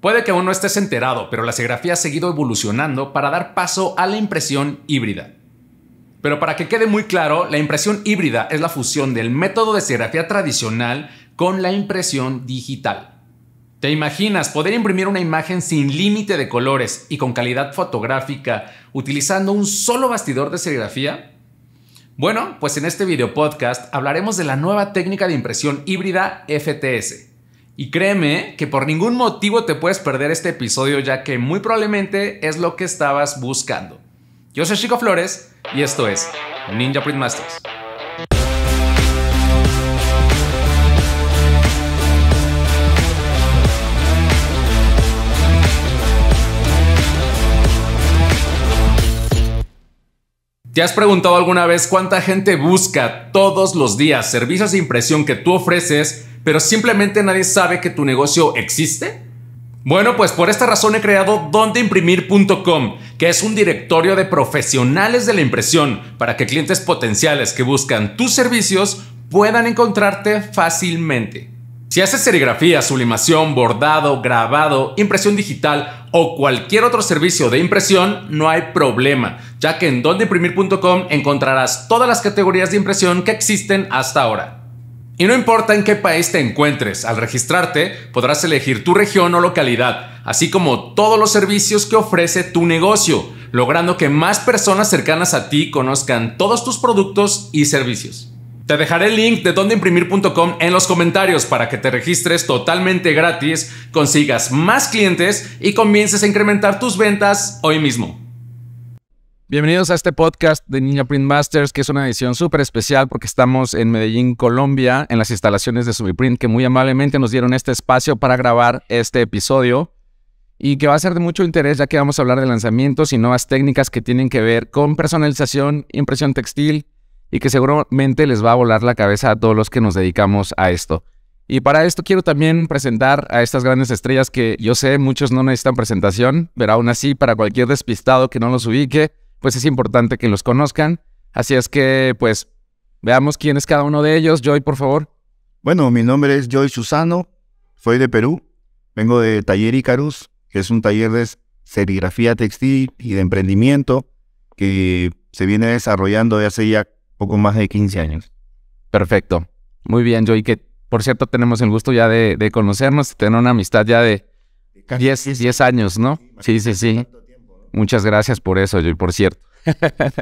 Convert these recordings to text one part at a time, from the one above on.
Puede que aún no estés enterado, pero la serigrafía ha seguido evolucionando para dar paso a la impresión híbrida. Pero para que quede muy claro, la impresión híbrida es la fusión del método de serigrafía tradicional con la impresión digital. ¿Te imaginas poder imprimir una imagen sin límite de colores y con calidad fotográfica utilizando un solo bastidor de serigrafía? Bueno, pues en este video podcast hablaremos de la nueva técnica de impresión híbrida FTS y créeme que por ningún motivo te puedes perder este episodio ya que muy probablemente es lo que estabas buscando. Yo soy Chico Flores y esto es Ninja Print Masters. ¿Te has preguntado alguna vez cuánta gente busca todos los días servicios de impresión que tú ofreces pero simplemente nadie sabe que tu negocio existe? Bueno, pues por esta razón he creado dondeimprimir.com, que es un directorio de profesionales de la impresión para que clientes potenciales que buscan tus servicios puedan encontrarte fácilmente. Si haces serigrafía, sublimación, bordado, grabado, impresión digital o cualquier otro servicio de impresión, no hay problema, ya que en dondeimprimir.com encontrarás todas las categorías de impresión que existen hasta ahora. Y no importa en qué país te encuentres, al registrarte podrás elegir tu región o localidad, así como todos los servicios que ofrece tu negocio, logrando que más personas cercanas a ti conozcan todos tus productos y servicios. Te dejaré el link de dondeimprimir.com en los comentarios para que te registres totalmente gratis, consigas más clientes y comiences a incrementar tus ventas hoy mismo. Bienvenidos a este podcast de Ninja Print Masters, que es una edición súper especial porque estamos en Medellín, Colombia, en las instalaciones de Subiprint, que muy amablemente nos dieron este espacio para grabar este episodio y que va a ser de mucho interés ya que vamos a hablar de lanzamientos y nuevas técnicas que tienen que ver con personalización, impresión textil y que seguramente les va a volar la cabeza a todos los que nos dedicamos a esto. Y para esto quiero también presentar a estas grandes estrellas que yo sé muchos no necesitan presentación, pero aún así para cualquier despistado que no los ubique, pues es importante que los conozcan. Así es que, pues, veamos quién es cada uno de ellos. Joy, por favor. Bueno, mi nombre es Joy Susano, soy de Perú, vengo de Taller Icarus, que es un taller de serigrafía textil y de emprendimiento que se viene desarrollando de hace ya poco más de 15 años. Perfecto. Muy bien, Joy, que por cierto tenemos el gusto ya de, de conocernos, tener una amistad ya de 10 años, ¿no? Sí, sí, sí. Muchas gracias por eso, yo, por cierto.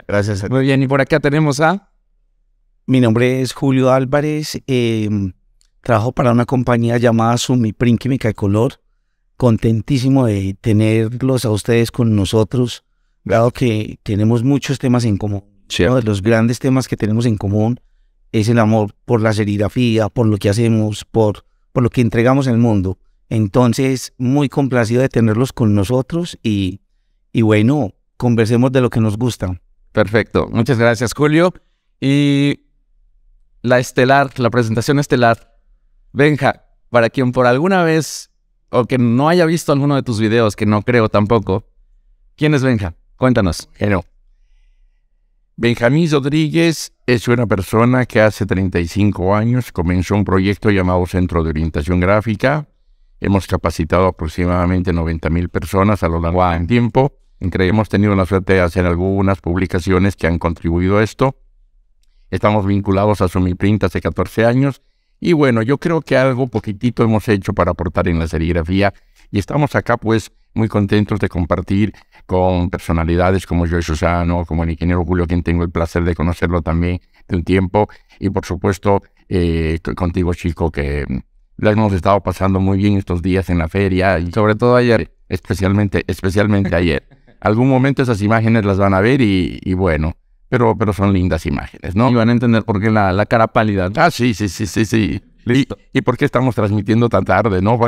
gracias. A ti. Muy bien, y por acá tenemos a... Mi nombre es Julio Álvarez. Em, trabajo para una compañía llamada Sumi Química de Color. Contentísimo de tenerlos a ustedes con nosotros, dado que tenemos muchos temas en común. Uno de los grandes temas que tenemos en común es el amor por la serigrafía, por lo que hacemos, por, por lo que entregamos al mundo. Entonces, muy complacido de tenerlos con nosotros y y bueno, conversemos de lo que nos gusta. Perfecto, muchas gracias Julio. Y la estelar, la presentación estelar. Benja, para quien por alguna vez o que no haya visto alguno de tus videos, que no creo tampoco, ¿quién es Benja? Cuéntanos. Bueno, Benjamín Rodríguez es una persona que hace 35 años comenzó un proyecto llamado Centro de Orientación Gráfica. Hemos capacitado aproximadamente 90 mil personas a lo largo del tiempo hemos tenido la suerte de hacer algunas publicaciones que han contribuido a esto. Estamos vinculados a Sumiprint hace 14 años. Y bueno, yo creo que algo poquitito hemos hecho para aportar en la serigrafía. Y estamos acá, pues, muy contentos de compartir con personalidades como yo, Susano, como el ingeniero Julio, quien tengo el placer de conocerlo también de un tiempo. Y por supuesto, eh, contigo, chico, que la hemos estado pasando muy bien estos días en la feria y sobre todo ayer, especialmente, especialmente ayer. algún momento esas imágenes las van a ver y, bueno, pero, pero son lindas imágenes, ¿no? Y van a entender por qué la, cara pálida. Ah, sí, sí, sí, sí, sí. Listo. Y, por qué estamos transmitiendo tan tarde, ¿no?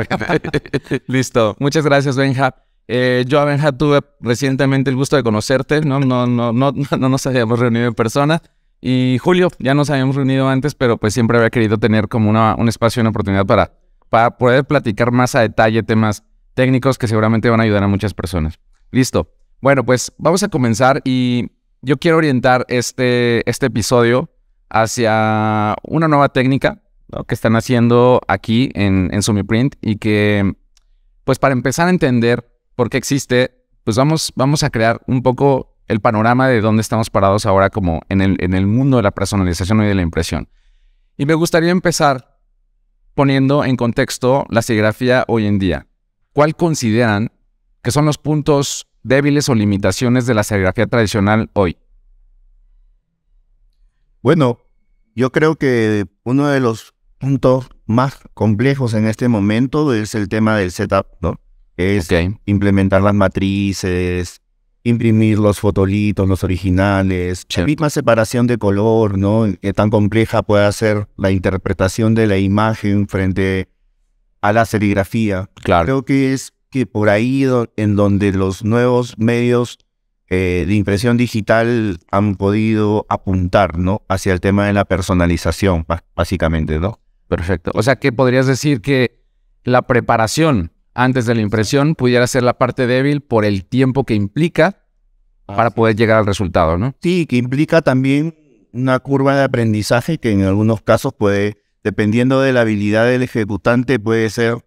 Listo. Muchas gracias, Benja. Eh, yo, Benja, tuve recientemente el gusto de conocerte, ¿no? No, no, no, no nos habíamos reunido en persona. Y Julio, ya nos habíamos reunido antes, pero pues siempre había querido tener como una, un espacio una oportunidad para, para poder platicar más a detalle temas técnicos que seguramente van a ayudar a muchas personas. Listo. Bueno, pues vamos a comenzar y yo quiero orientar este, este episodio hacia una nueva técnica que están haciendo aquí en, en Sumiprint y que, pues para empezar a entender por qué existe, pues vamos, vamos a crear un poco el panorama de dónde estamos parados ahora como en el, en el mundo de la personalización y de la impresión. Y me gustaría empezar poniendo en contexto la serigrafía hoy en día. ¿Cuál consideran que son los puntos débiles o limitaciones de la serigrafía tradicional hoy? Bueno, yo creo que uno de los puntos más complejos en este momento es el tema del setup, ¿no? Es implementar las matrices, imprimir los fotolitos, los originales, la misma separación de color, ¿no? ¿Qué tan compleja puede ser la interpretación de la imagen frente a la serigrafía? Claro. Creo que es que por ahí en donde los nuevos medios eh, de impresión digital han podido apuntar, ¿no? Hacia el tema de la personalización, básicamente, ¿no? Perfecto. O sea, que podrías decir que la preparación antes de la impresión pudiera ser la parte débil por el tiempo que implica para poder llegar al resultado, ¿no? Sí, que implica también una curva de aprendizaje que en algunos casos puede, dependiendo de la habilidad del ejecutante, puede ser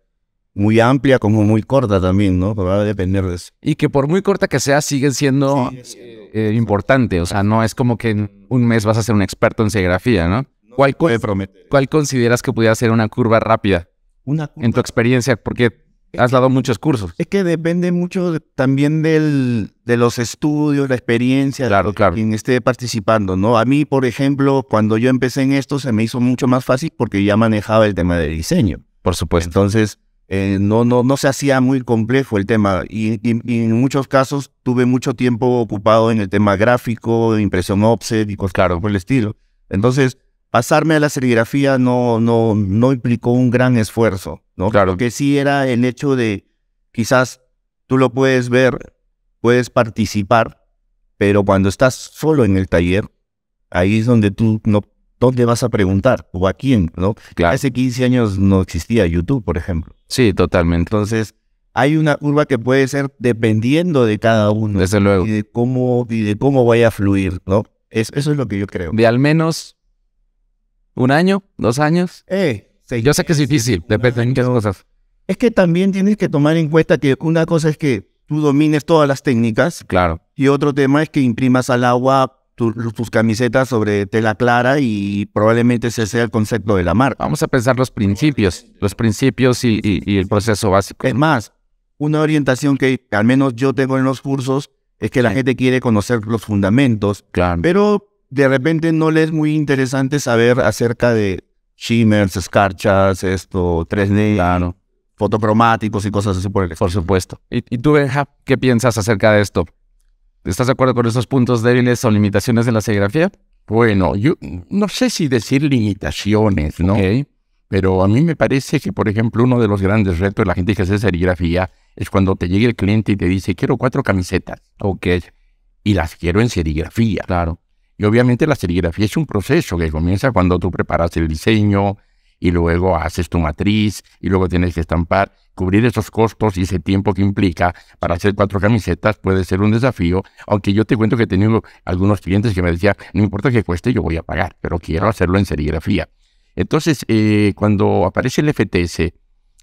muy amplia como muy corta también, ¿no? va a depender de eso. Y que por muy corta que sea, sigue siendo eh, eh, importante. O sea, no es como que en un mes vas a ser un experto en serigrafía, ¿no? no cuál ¿Cuál consideras que pudiera ser una curva rápida? En tu experiencia, porque has dado muchos cursos. Es que depende mucho también del, de los estudios, la experiencia, claro, de, claro. quien esté participando, ¿no? A mí, por ejemplo, cuando yo empecé en esto, se me hizo mucho más fácil porque ya manejaba el tema de diseño. Por supuesto. Entonces, eh, no, no, no se hacía muy complejo el tema y, en muchos casos tuve mucho tiempo ocupado en el tema gráfico, impresión offset y cosas claro. por el estilo. Entonces, pasarme a la serigrafía no, no, no implicó un gran esfuerzo, ¿no? Claro. Que sí era el hecho de, quizás tú lo puedes ver, puedes participar, pero cuando estás solo en el taller, ahí es donde tú no ¿dónde vas a preguntar? ¿O a quién? ¿no? Claro. Hace 15 años no existía YouTube, por ejemplo. Sí, totalmente. Entonces, hay una curva que puede ser dependiendo de cada uno. Desde luego. Y de cómo, y de cómo vaya a fluir, ¿no? eso es lo que yo creo. De al menos un año, dos años. Eh, yo sé que es difícil, depende de muchas cosas. Es que también tienes que tomar en cuenta que una cosa es que tú domines todas las técnicas. Claro. Y otro tema es que imprimas al agua tus camisetas sobre tela clara y probablemente ese sea el concepto de la marca. Vamos a pensar los principios, los principios y, el proceso básico. Es más, una orientación que al menos yo tengo en los cursos es que la gente quiere conocer los fundamentos, claro. pero de repente no le es muy interesante saber acerca de shimmers, escarchas, esto, 3D, claro. fotocromáticos y cosas así por el Por supuesto. ¿Y, y tú, Benja, qué piensas acerca de esto? ¿Estás de acuerdo con esos puntos débiles o limitaciones de la serigrafía? Bueno, yo no sé si decir limitaciones, ¿no? Pero a mí me parece que, por ejemplo, uno de los grandes retos de la gente que hace serigrafía es cuando te llega el cliente y te dice, quiero cuatro camisetas. Ok. Y las quiero en serigrafía. Claro. Y obviamente la serigrafía es un proceso que comienza cuando tú preparas el diseño, y luego haces tu matriz y luego tienes que estampar. Cubrir esos costos y ese tiempo que implica para hacer cuatro camisetas puede ser un desafío, aunque yo te cuento que he tenido algunos clientes que me decían, no importa que cueste, yo voy a pagar, pero quiero hacerlo en serigrafía. Entonces, eh, cuando aparece el FTS,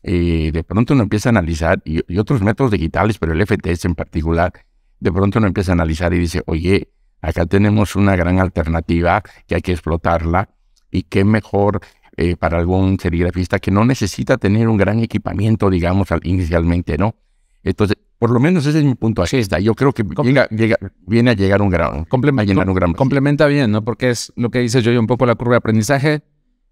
eh, de pronto uno empieza a analizar, y, y, otros métodos digitales, pero el FTS en particular, de pronto uno empieza a analizar y dice, oye, acá tenemos una gran alternativa que hay que explotarla, y qué mejor eh, para algún serigrafista que no necesita tener un gran equipamiento, digamos, inicialmente, ¿no? Entonces, por lo menos ese es mi punto de vista. Yo creo que viene a llegar un gran, a un gran. Complementa bien, ¿no? Porque es lo que dice yo, un poco la curva de aprendizaje,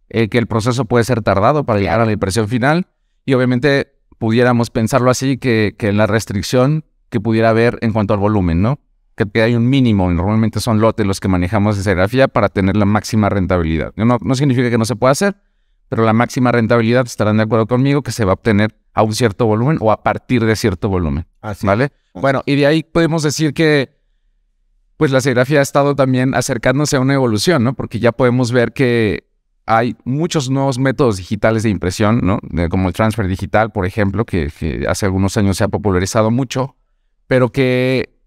eh, que el proceso puede ser tardado para llegar a la impresión final y obviamente pudiéramos pensarlo así, que, que la restricción que pudiera haber en cuanto al volumen, ¿no? que hay un mínimo, normalmente son lotes los que manejamos de serigrafía para tener la máxima rentabilidad. No, no significa que no se pueda hacer, pero la máxima rentabilidad estarán de acuerdo conmigo que se va a obtener a un cierto volumen o a partir de cierto volumen. ¿Vale? Bueno, y de ahí podemos decir que pues la serigrafía ha estado también acercándose a una evolución, ¿no? Porque ya podemos ver que hay muchos nuevos métodos digitales de impresión, ¿no? como el transfer digital, por ejemplo, que hace algunos años se ha popularizado mucho, pero que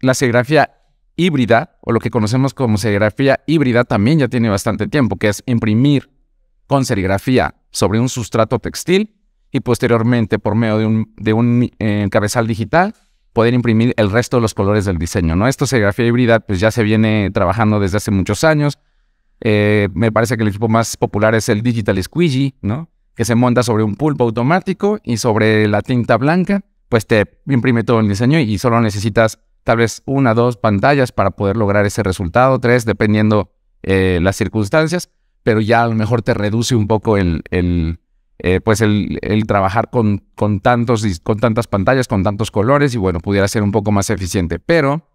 la serigrafía híbrida, o lo que conocemos como serigrafía híbrida, también ya tiene bastante tiempo, que es imprimir con serigrafía sobre un sustrato textil y posteriormente por medio de un, de eh, cabezal digital poder imprimir el resto de los colores del diseño. ¿no? Esto serigrafía híbrida pues ya se viene trabajando desde hace muchos años. Eh, me parece que el equipo más popular es el Digital Squeegee, ¿no? que se monta sobre un pulpo automático y sobre la tinta blanca, pues te imprime todo el diseño y solo necesitas tal vez una, dos pantallas para poder lograr ese resultado, tres, dependiendo eh, las circunstancias, pero ya a lo mejor te reduce un poco el, eh, pues el, trabajar con, con, tantos, con tantas pantallas, con tantos colores y bueno, pudiera ser un poco más eficiente. Pero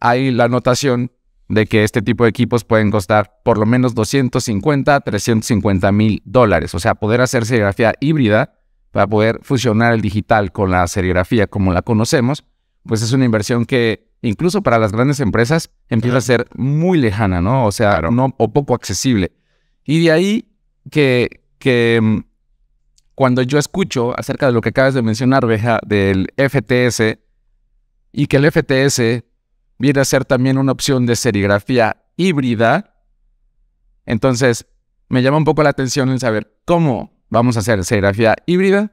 hay la notación de que este tipo de equipos pueden costar por lo menos 250 350 mil dólares. O sea, poder hacer serigrafía híbrida para poder fusionar el digital con la serigrafía como la conocemos pues es una inversión que incluso para las grandes empresas empieza a ser muy lejana, ¿no? O sea, no, o poco accesible. Y de ahí que, que mm, cuando yo escucho acerca de lo que acabas de mencionar, veja del FTS, y que el FTS viene a ser también una opción de serigrafía híbrida, entonces me llama un poco la atención en saber cómo vamos a hacer serigrafía híbrida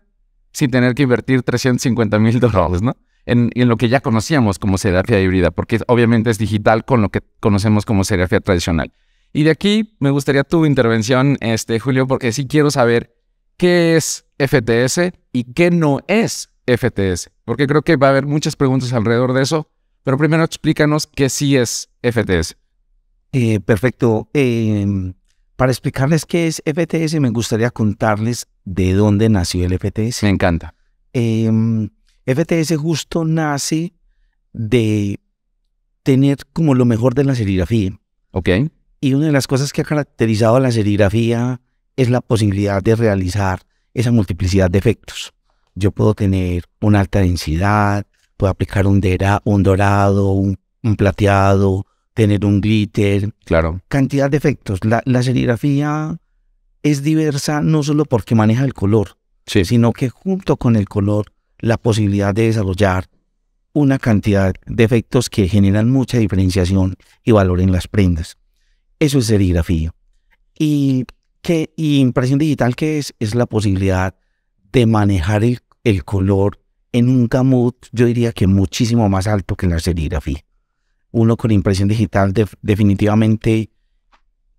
sin tener que invertir 350 mil dólares, ¿no? en, lo que ya conocíamos como serafía híbrida, porque obviamente es digital con lo que conocemos como serafía tradicional. Y de aquí me gustaría tu intervención, este, Julio, porque sí quiero saber qué es FTS y qué no es FTS, porque creo que va a haber muchas preguntas alrededor de eso, pero primero explícanos qué sí es FTS. Eh, perfecto. Em, para explicarles qué es FTS, me gustaría contarles de dónde nació el FTS. Me encanta. Em, FTS justo nace de tener como lo mejor de la serigrafía. Ok. Y una de las cosas que ha caracterizado a la serigrafía es la posibilidad de realizar esa multiplicidad de efectos. Yo puedo tener una alta densidad, puedo aplicar un, un dorado, un, plateado, tener un glitter. Claro. Cantidad de efectos. La, serigrafía es diversa no solo porque maneja el color, sino que junto con el color la posibilidad de desarrollar una cantidad de efectos que generan mucha diferenciación y valor en las prendas. Eso es serigrafía. Y, impresión digital, ¿qué es? Es la posibilidad de manejar el, color en un gamut, yo diría que muchísimo más alto que la serigrafía. Uno con impresión digital definitivamente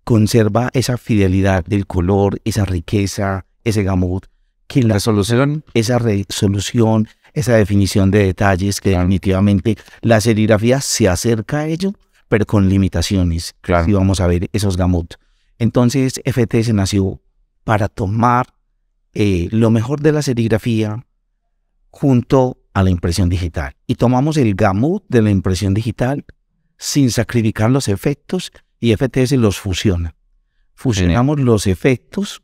conserva esa fidelidad del color, esa riqueza, ese gamut que la solución, esa resolución, esa definición de detalles, que definitivamente la serigrafía se acerca a ello, pero con limitaciones. Claro. Y vamos a ver esos gamut. Entonces, FTS nació para tomar eh, lo mejor de la serigrafía junto a la impresión digital. Y tomamos el gamut de la impresión digital sin sacrificar los efectos y FTS los fusiona. Fusionamos los efectos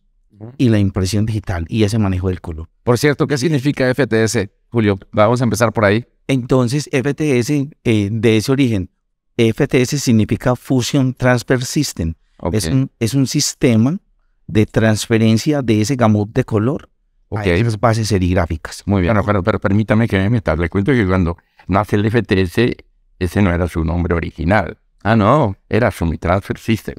y la impresión digital y ese manejo del color. Por cierto, ¿qué significa FTS, Julio? Vamos a empezar por ahí. Entonces, FTS eh, de ese origen. FTS significa Fusion Transfer System. Es, un, es un sistema de transferencia de ese gamut de color okay. a esas bases serigráficas. Muy bien. Bueno, pero permítame que me meta. Le cuento que cuando nace el FTS, ese no era su nombre original. Ah, no, era Sumi Transfer System.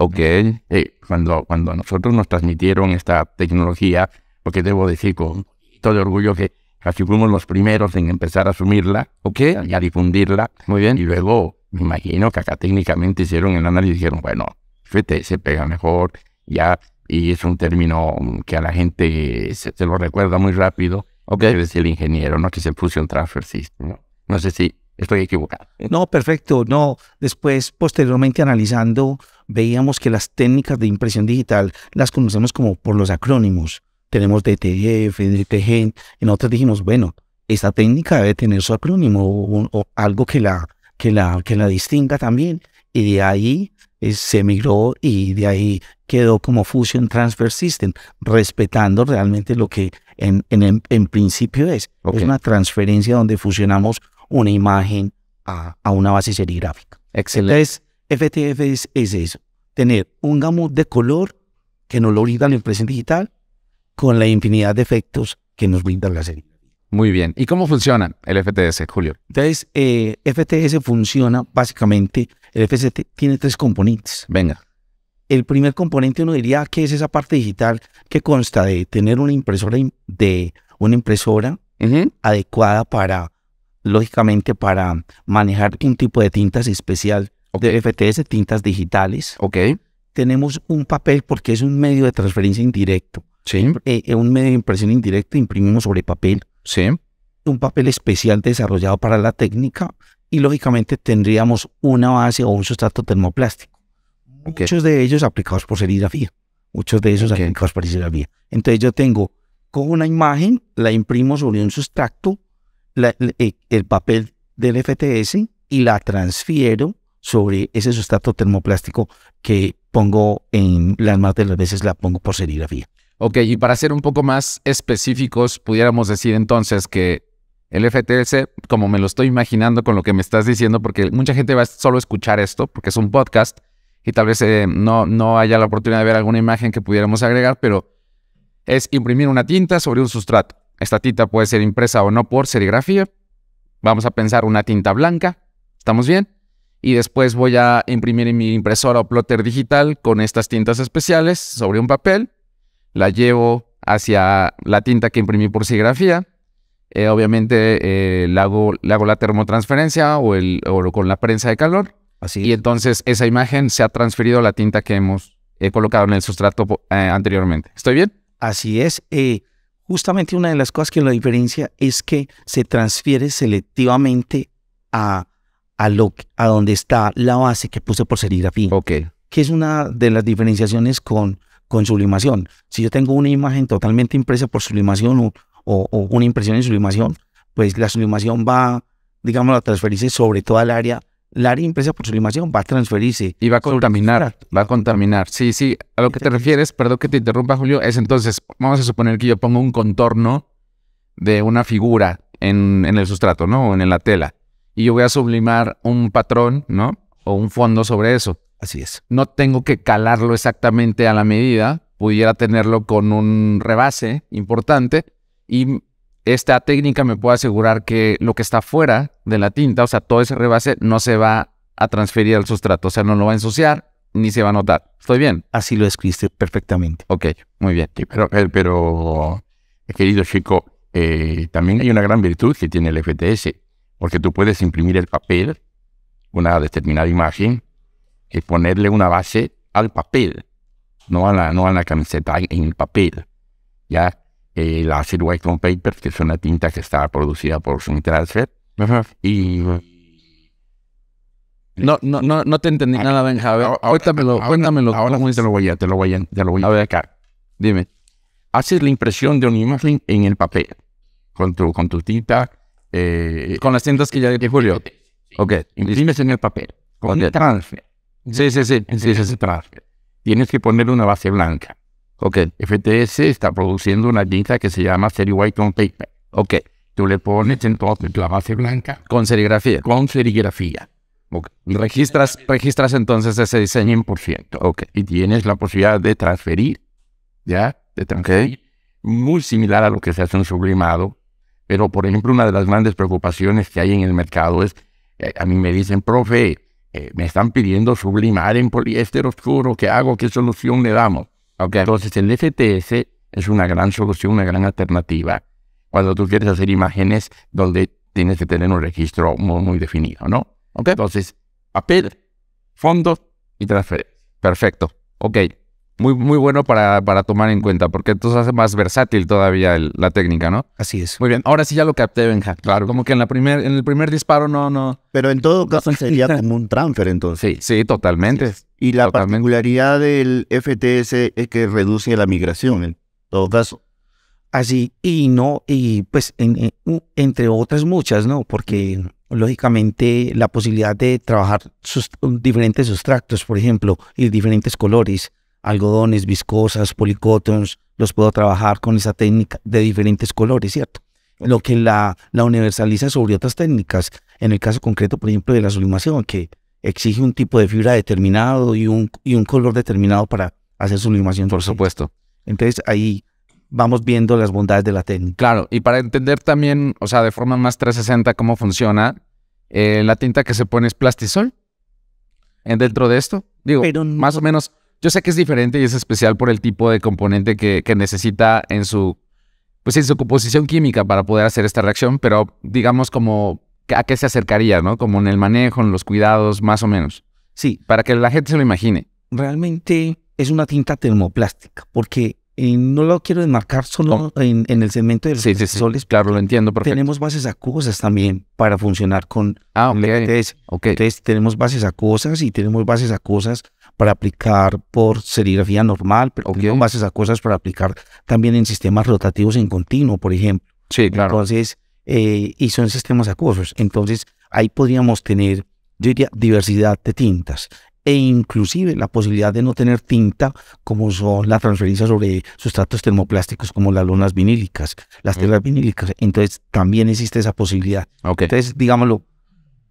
Ok, eh, cuando, cuando nosotros nos transmitieron esta tecnología, porque debo decir con todo orgullo que casi fuimos los primeros en empezar a asumirla, ok, y a difundirla. Muy bien. Y luego, me imagino que acá técnicamente hicieron el análisis y dijeron, bueno, se pega mejor, ya, y es un término que a la gente se, lo recuerda muy rápido. Ok. Es el ingeniero, ¿no? Que es el Fusion Transfer System, No sé si estoy equivocado. No, perfecto. No, después, posteriormente analizando, veíamos que las técnicas de impresión digital las conocemos como por los acrónimos. Tenemos DTF, DTG. y otras dijimos, bueno, esta técnica debe tener su acrónimo o, algo que la, que, la, que la distinga también. Y de ahí eh, se migró y de ahí quedó como Fusion Transfer System, respetando realmente lo que en, en, principio es. Es una transferencia donde fusionamos una imagen a, una base serigráfica. Excelente. Entonces, FTF es, eso, tener un gamut de color que nos lo brinda la impresión digital con la infinidad de efectos que nos brinda la serie. Muy bien. ¿Y cómo funciona el FTS, Julio? Entonces, eh, FTS funciona básicamente, el FTS tiene tres componentes. Venga. El primer componente uno diría que es esa parte digital que consta de tener una impresora de una impresora adecuada para lógicamente para manejar un tipo de tintas especial de FTS, tintas digitales. Ok. Tenemos un papel porque es un medio de transferencia indirecto. Sí. Eh, eh, un medio de impresión indirecta imprimimos sobre papel. Sí. Un papel especial desarrollado para la técnica y lógicamente tendríamos una base o un sustrato termoplástico. Muchos de ellos aplicados por serigrafía. Muchos de esos aplicados por serigrafía. Entonces yo tengo, cojo una imagen, la imprimo sobre un sustrato eh, el papel del FTS y la transfiero sobre ese sustrato termoplástico que pongo en las más de las veces la pongo por serigrafía. Ok, y para ser un poco más específicos, pudiéramos decir entonces que el FTS, como me lo estoy imaginando con lo que me estás diciendo, porque mucha gente va solo a escuchar esto, porque es un podcast, y tal vez eh, no, no haya la oportunidad de ver alguna imagen que pudiéramos agregar, pero es imprimir una tinta sobre un sustrato. Esta tinta puede ser impresa o no por serigrafía. Vamos a pensar una tinta blanca. ¿Estamos bien? Y después voy a imprimir en mi impresora o plotter digital con estas tintas especiales sobre un papel. La llevo hacia la tinta que imprimí por serigrafía. Eh, obviamente eh, le, hago, la termotransferencia o, o con la prensa de calor. Así y entonces esa imagen se ha transferido a la tinta que hemos colocado en el sustrato eh, anteriormente. ¿Estoy bien? Así es justamente una de las cosas que la diferencia es que se transfiere selectivamente a, a donde está la base que puse por serigrafía. Ok. Que es una de las diferenciaciones con, con sublimación. Si yo tengo una imagen totalmente impresa por sublimación o, una impresión en sublimación, pues la sublimación va, digamos, a transferirse sobre toda el área la área por sublimación va a transferirse. Y va a contaminar, va a contaminar. Sí, sí, a lo que te refieres, perdón que te interrumpa Julio, es entonces, vamos a suponer que yo pongo un contorno de una figura en, en el sustrato, ¿no? O en la tela. Y yo voy a sublimar un patrón, ¿no? O un fondo sobre eso. Así es. No tengo que calarlo exactamente a la medida, pudiera tenerlo con un rebase importante y esta técnica me puede asegurar que lo que está fuera de la tinta, o sea, todo ese rebase no se va a transferir al sustrato, o sea, no lo va a ensuciar ni se va a notar. ¿Estoy bien? Así lo escribiste perfectamente. Ok, muy bien. pero, eh, eh, querido chico, eh, también hay una gran virtud que tiene el FTS, porque tú puedes imprimir el papel, una determinada imagen, y ponerle una base al papel, no a la, no a la camiseta, en el papel. ¿Ya? el eh, acid white on paper, que es una tinta que está producida por Sun Transfer. Y. No, no, no, no te entendí ah, nada, Benja. A ver, ahora, cuéntamelo, ahora, cuéntamelo. te lo voy a, te lo voy a, te lo voy a. A ver acá. Dime. Haces la impresión de una imagen en el papel. Con tu, con tu tinta. Eh, con las tintas que ya que Julio. Ok. Dime en el papel. Con el transfer. Sí, sí, sí. Sí, sí, sí, transfer. Tienes que poner una base blanca. Ok, FTS está produciendo una tinta que se llama Seri White on Paper. Ok. Tú le pones entonces la base blanca. Con serigrafía. Con serigrafía. Okay. Registras, registras entonces ese diseño en ciento. Ok. Y tienes la posibilidad de transferir, ¿ya? De transferir. Muy similar a lo que se hace en sublimado. Pero, por ejemplo, una de las grandes preocupaciones que hay en el mercado es, eh, a mí me dicen, profe, eh, me están pidiendo sublimar en poliéster oscuro, ¿qué hago? ¿Qué solución le damos? Okay. Entonces el FTS es una gran solución, una gran alternativa cuando tú quieres hacer imágenes donde tienes que tener un registro muy, definido, ¿no? Okay. Entonces, papel, fondo y transferencia. Perfecto. Ok muy, bueno para, para tomar en cuenta, porque entonces hace más versátil todavía la técnica, ¿no? Así es. Muy bien, ahora sí ya lo capté, Benja. Claro. Como que en, la primer, en el primer disparo no, no. Pero en todo caso sería como un transfer, entonces. Sí, sí, totalmente. Y la particularidad del FTS es que reduce la migración, en todo caso. Así, y no, y pues en, entre otras muchas, ¿no? Porque lógicamente la posibilidad de trabajar diferentes sustractos, por ejemplo, y diferentes colores, algodones, viscosas, policotons, los puedo trabajar con esa técnica de diferentes colores, ¿cierto? Lo que la, universaliza sobre otras técnicas, en el caso concreto, por ejemplo, de la sublimación, que exige un tipo de fibra determinado y un, y un color determinado para hacer sublimación. Por supuesto. Entonces ahí vamos viendo las bondades de la técnica. Claro, y para entender también, o sea, de forma más 360 cómo funciona, eh, la tinta que se pone es plastisol dentro de esto. Digo, más o menos yo sé que es diferente y es especial por el tipo de componente que, necesita en su, pues en su composición química para poder hacer esta reacción, pero digamos como a qué se acercaría, ¿no? Como en el manejo, en los cuidados, más o menos. Sí. Para que la gente se lo imagine. Realmente es una tinta termoplástica, porque eh, no lo quiero enmarcar solo en, el segmento de los soles. Claro, lo entiendo. Perfecto. Tenemos bases acuosas también para funcionar con ah, ok, Entonces, tenemos bases acuosas y tenemos bases acuosas para aplicar por serigrafía normal, pero okay. más bases cosas para aplicar también en sistemas rotativos en continuo, por ejemplo. Sí, claro. Entonces, eh, y son sistemas acuosos. Entonces, ahí podríamos tener, yo diría, diversidad de tintas e inclusive la posibilidad de no tener tinta como son la transferencia sobre sustratos termoplásticos como las lonas vinílicas, las telas vinílicas. Entonces también existe esa posibilidad. Okay. Entonces, digámoslo,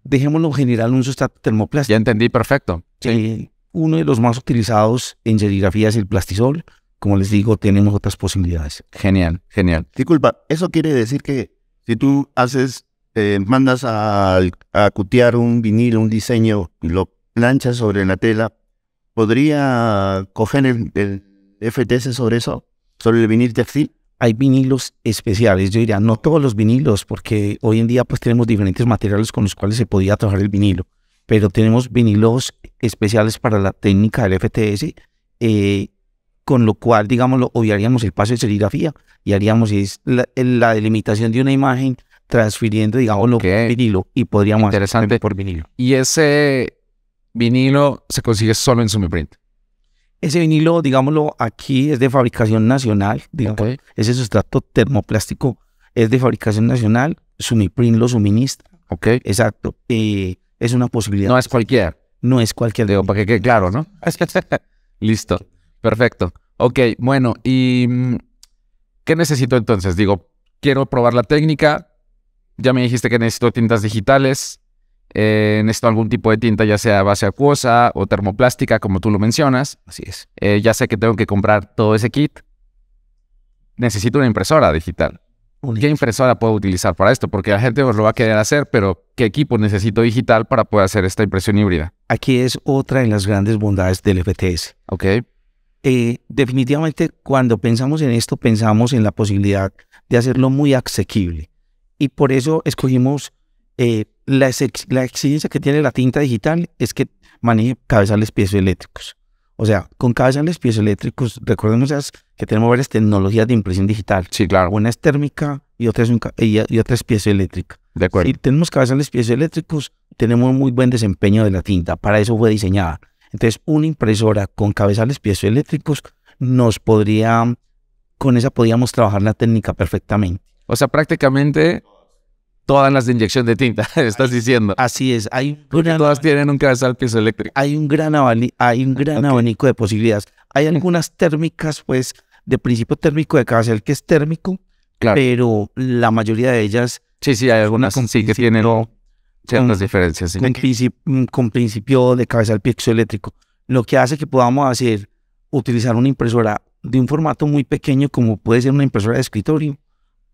dejémoslo general un sustrato termoplástico. Ya entendí, perfecto. Sí. Eh, uno de los más utilizados en serigrafía es el plastisol. Como les digo, tenemos otras posibilidades. Genial, genial. Disculpa, ¿eso quiere decir que si tú haces, eh, mandas a, cutear un vinilo, un diseño, y lo planchas sobre la tela, ¿podría coger el, el FTS sobre eso? ¿Sobre el vinil textil? hay vinilos especiales. Yo diría, no todos los vinilos, porque hoy en día pues tenemos diferentes materiales con los cuales se podía trabajar el vinilo pero tenemos vinilos especiales para la técnica del FTS, eh, con lo cual, digámoslo, obviaríamos el paso de serigrafía y haríamos la, delimitación de una imagen transfiriendo, digámoslo, okay. vinilo y podríamos Interesante. por vinilo. Y ese vinilo se consigue solo en Sumiprint. Ese vinilo, digámoslo, aquí es de fabricación nacional, digamos, ese sustrato termoplástico es de fabricación nacional, Sumiprint lo suministra. Ok. Exacto. Eh, es una posibilidad. No es cualquier. No es cualquier. Digo, para que quede claro, ¿no? Listo. Perfecto. Ok, bueno, ¿y mm, qué necesito entonces? Digo, quiero probar la técnica. Ya me dijiste que necesito tintas digitales. Eh, necesito algún tipo de tinta, ya sea base acuosa o termoplástica, como tú lo mencionas. Así es. Eh, ya sé que tengo que comprar todo ese kit. Necesito una impresora digital. ¿Qué impresora puedo utilizar para esto? Porque la gente nos lo va a querer hacer, pero ¿qué equipo necesito digital para poder hacer esta impresión híbrida? Aquí es otra de las grandes bondades del FTS. Ok. Eh, definitivamente, cuando pensamos en esto, pensamos en la posibilidad de hacerlo muy asequible. Y por eso escogimos eh, la, la exigencia que tiene la tinta digital es que maneje cabezales eléctricos. O sea, con cabezales piezoeléctricos, pies eléctricos, recordemos que tenemos varias tecnologías de impresión digital. Sí, claro. Una es térmica y otra es, un, y, otra De acuerdo. Si tenemos cabezales piezoeléctricos, pies eléctricos, tenemos muy buen desempeño de la tinta. Para eso fue diseñada. Entonces, una impresora con cabezales piezoeléctricos nos podría, con esa podíamos trabajar la técnica perfectamente. O sea, prácticamente todas las de inyección de tinta, estás diciendo. Así es, hay una, todas tienen un cabezal piso Hay un gran, hay un gran abanico de posibilidades. Hay mm. algunas térmicas, pues, de principio térmico de cabezal que es térmico, pero la mayoría de ellas... Sí, sí, hay algunas que tienen ciertas diferencias. Con, mm, con, principio de cabezal piezoeléctrico. Lo que hace que podamos hacer, utilizar una impresora de un formato muy pequeño como puede ser una impresora de escritorio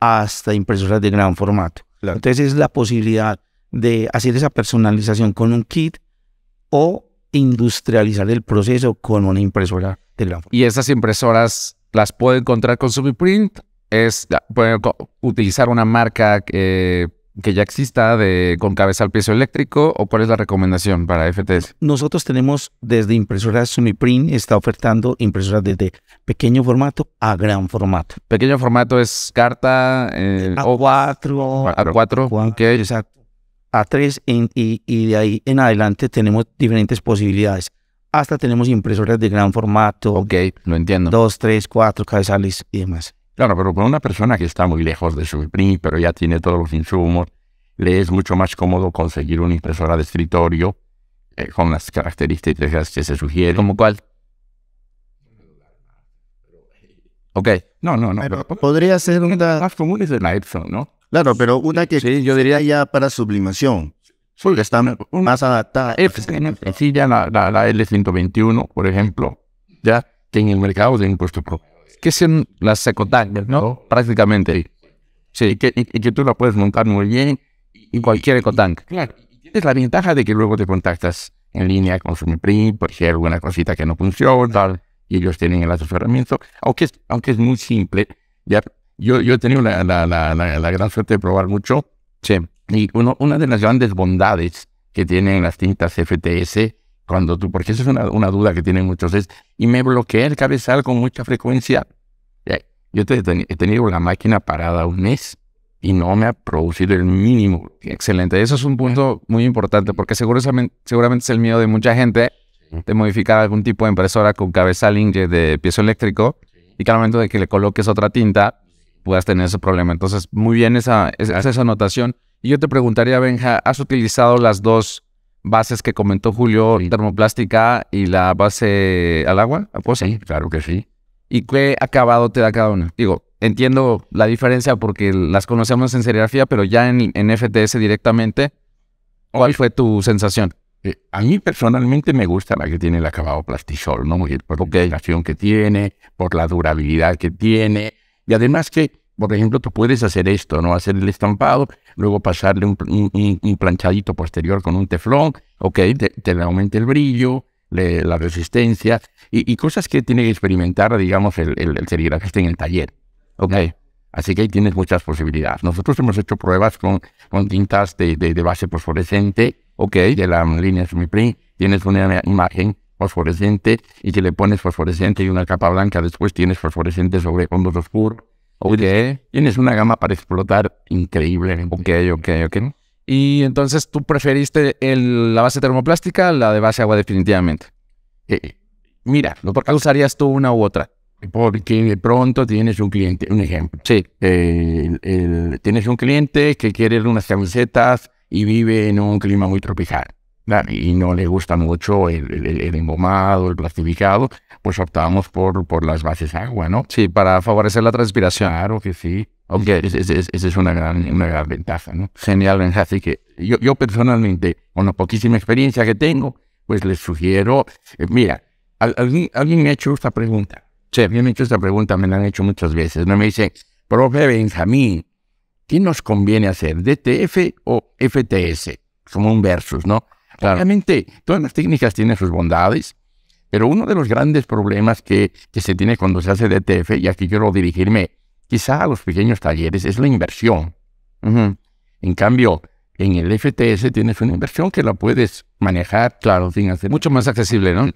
hasta impresoras de gran formato. Entonces es la posibilidad de hacer esa personalización con un kit o industrializar el proceso con una impresora de la Y esas impresoras las puede encontrar con SubiPrint, es pueden utilizar una marca eh, que ya exista de con cabeza al piezo eléctrico o cuál es la recomendación para FTS? Nosotros tenemos desde impresoras Suniprint, está ofertando impresoras desde pequeño formato a gran formato. Pequeño formato es carta A4, eh, a cuatro, a A3 y, y de ahí en adelante tenemos diferentes posibilidades. Hasta tenemos impresoras de gran formato. Ok, lo entiendo. Dos, tres, cuatro cabezales y demás. Claro, pero para una persona que está muy lejos de su print, pero ya tiene todos los insumos, le es mucho más cómodo conseguir una impresora de escritorio eh, con las características que se sugiere. ¿Como cuál? Ok. No, no, no. podría ser una... Más común es la Epson, ¿no? Claro, pero una que sí, yo diría ya para sublimación. Sí, está más adaptada. sí, ya la, la, L121, por ejemplo, ya tiene en el mercado de impuestos... propios que son las ecotanks, ¿no? Prácticamente. Sí, y que, tú la puedes montar muy bien en cualquier ecotank. Claro, y tienes la ventaja de que luego te contactas en línea con SumiPrint, por si hay alguna cosita que no funciona, tal, y ellos tienen el asesoramiento, aunque es, aunque es muy simple. Ya, yo, yo he tenido la, la, la, la gran suerte de probar mucho. Sí. Y uno, una de las grandes bondades que tienen las tintas FTS cuando tú, porque eso es una, duda que tienen muchos, es, y me bloqueé el cabezal con mucha frecuencia. Eh, yo te, he tenido la máquina parada un mes y no me ha producido el mínimo. Excelente. Eso es un punto muy importante porque seguramente, seguramente es el miedo de mucha gente de modificar algún tipo de impresora con cabezal de piezo eléctrico y que al momento de que le coloques otra tinta puedas tener ese problema. Entonces, muy bien esa, esa, esa anotación. Y yo te preguntaría, Benja, ¿has utilizado las dos bases que comentó Julio, termoplástica y la base al agua? Pues Sí, claro que sí. ¿Y qué acabado te da cada una? Digo, entiendo la diferencia porque las conocemos en serigrafía, pero ya en, en FTS directamente, ¿cuál fue tu sensación? Eh, a mí personalmente me gusta la que tiene el acabado plastisol, ¿no? por qué la que tiene, por la durabilidad que tiene. Y además que, por ejemplo, tú puedes hacer esto, ¿no? Hacer el estampado luego pasarle un, planchadito posterior con un teflón, ok, te, le aumente el brillo, la resistencia y, cosas que tiene que experimentar, digamos, el, el, que serigrafista en el taller. Okay. Así que ahí tienes muchas posibilidades. Nosotros hemos hecho pruebas con, con tintas de, base fosforescente, ok, de la línea Sumiprint, tienes una imagen fosforescente y si le pones fosforescente y una capa blanca, después tienes fosforescente sobre fondos oscuros Oye, Tienes, una gama para explotar increíble. Ok, ok, ok. Y entonces tú preferiste la base termoplástica, la de base agua definitivamente. Eh, eh. mira, ¿por qué usarías tú una u otra? Porque de pronto tienes un cliente, un ejemplo. Sí. tienes un cliente que quiere unas camisetas y vive en un clima muy tropical y no le gusta mucho el, el embomado, el plastificado, pues optamos por, por las bases agua, ¿no? Sí, para favorecer la transpiración. Claro que sí. Aunque esa es, una, gran, una gran ventaja, ¿no? Genial, así que yo, yo personalmente, con la poquísima experiencia que tengo, pues les sugiero, eh, mira, alguien, alguien me ha hecho esta pregunta. Sí, alguien me hecho esta pregunta, me la han hecho muchas veces, ¿no? Me dice profe Benjamín, ¿qué nos conviene hacer, DTF o FTS? Como un versus, ¿no? Claro. Obviamente, todas las técnicas tienen sus bondades, pero uno de los grandes problemas que, se tiene cuando se hace DTF, y aquí quiero dirigirme quizá a los pequeños talleres, es la inversión. En cambio, en el FTS tienes una inversión que la puedes manejar, claro, sin hacer. Mucho más accesible, ¿no?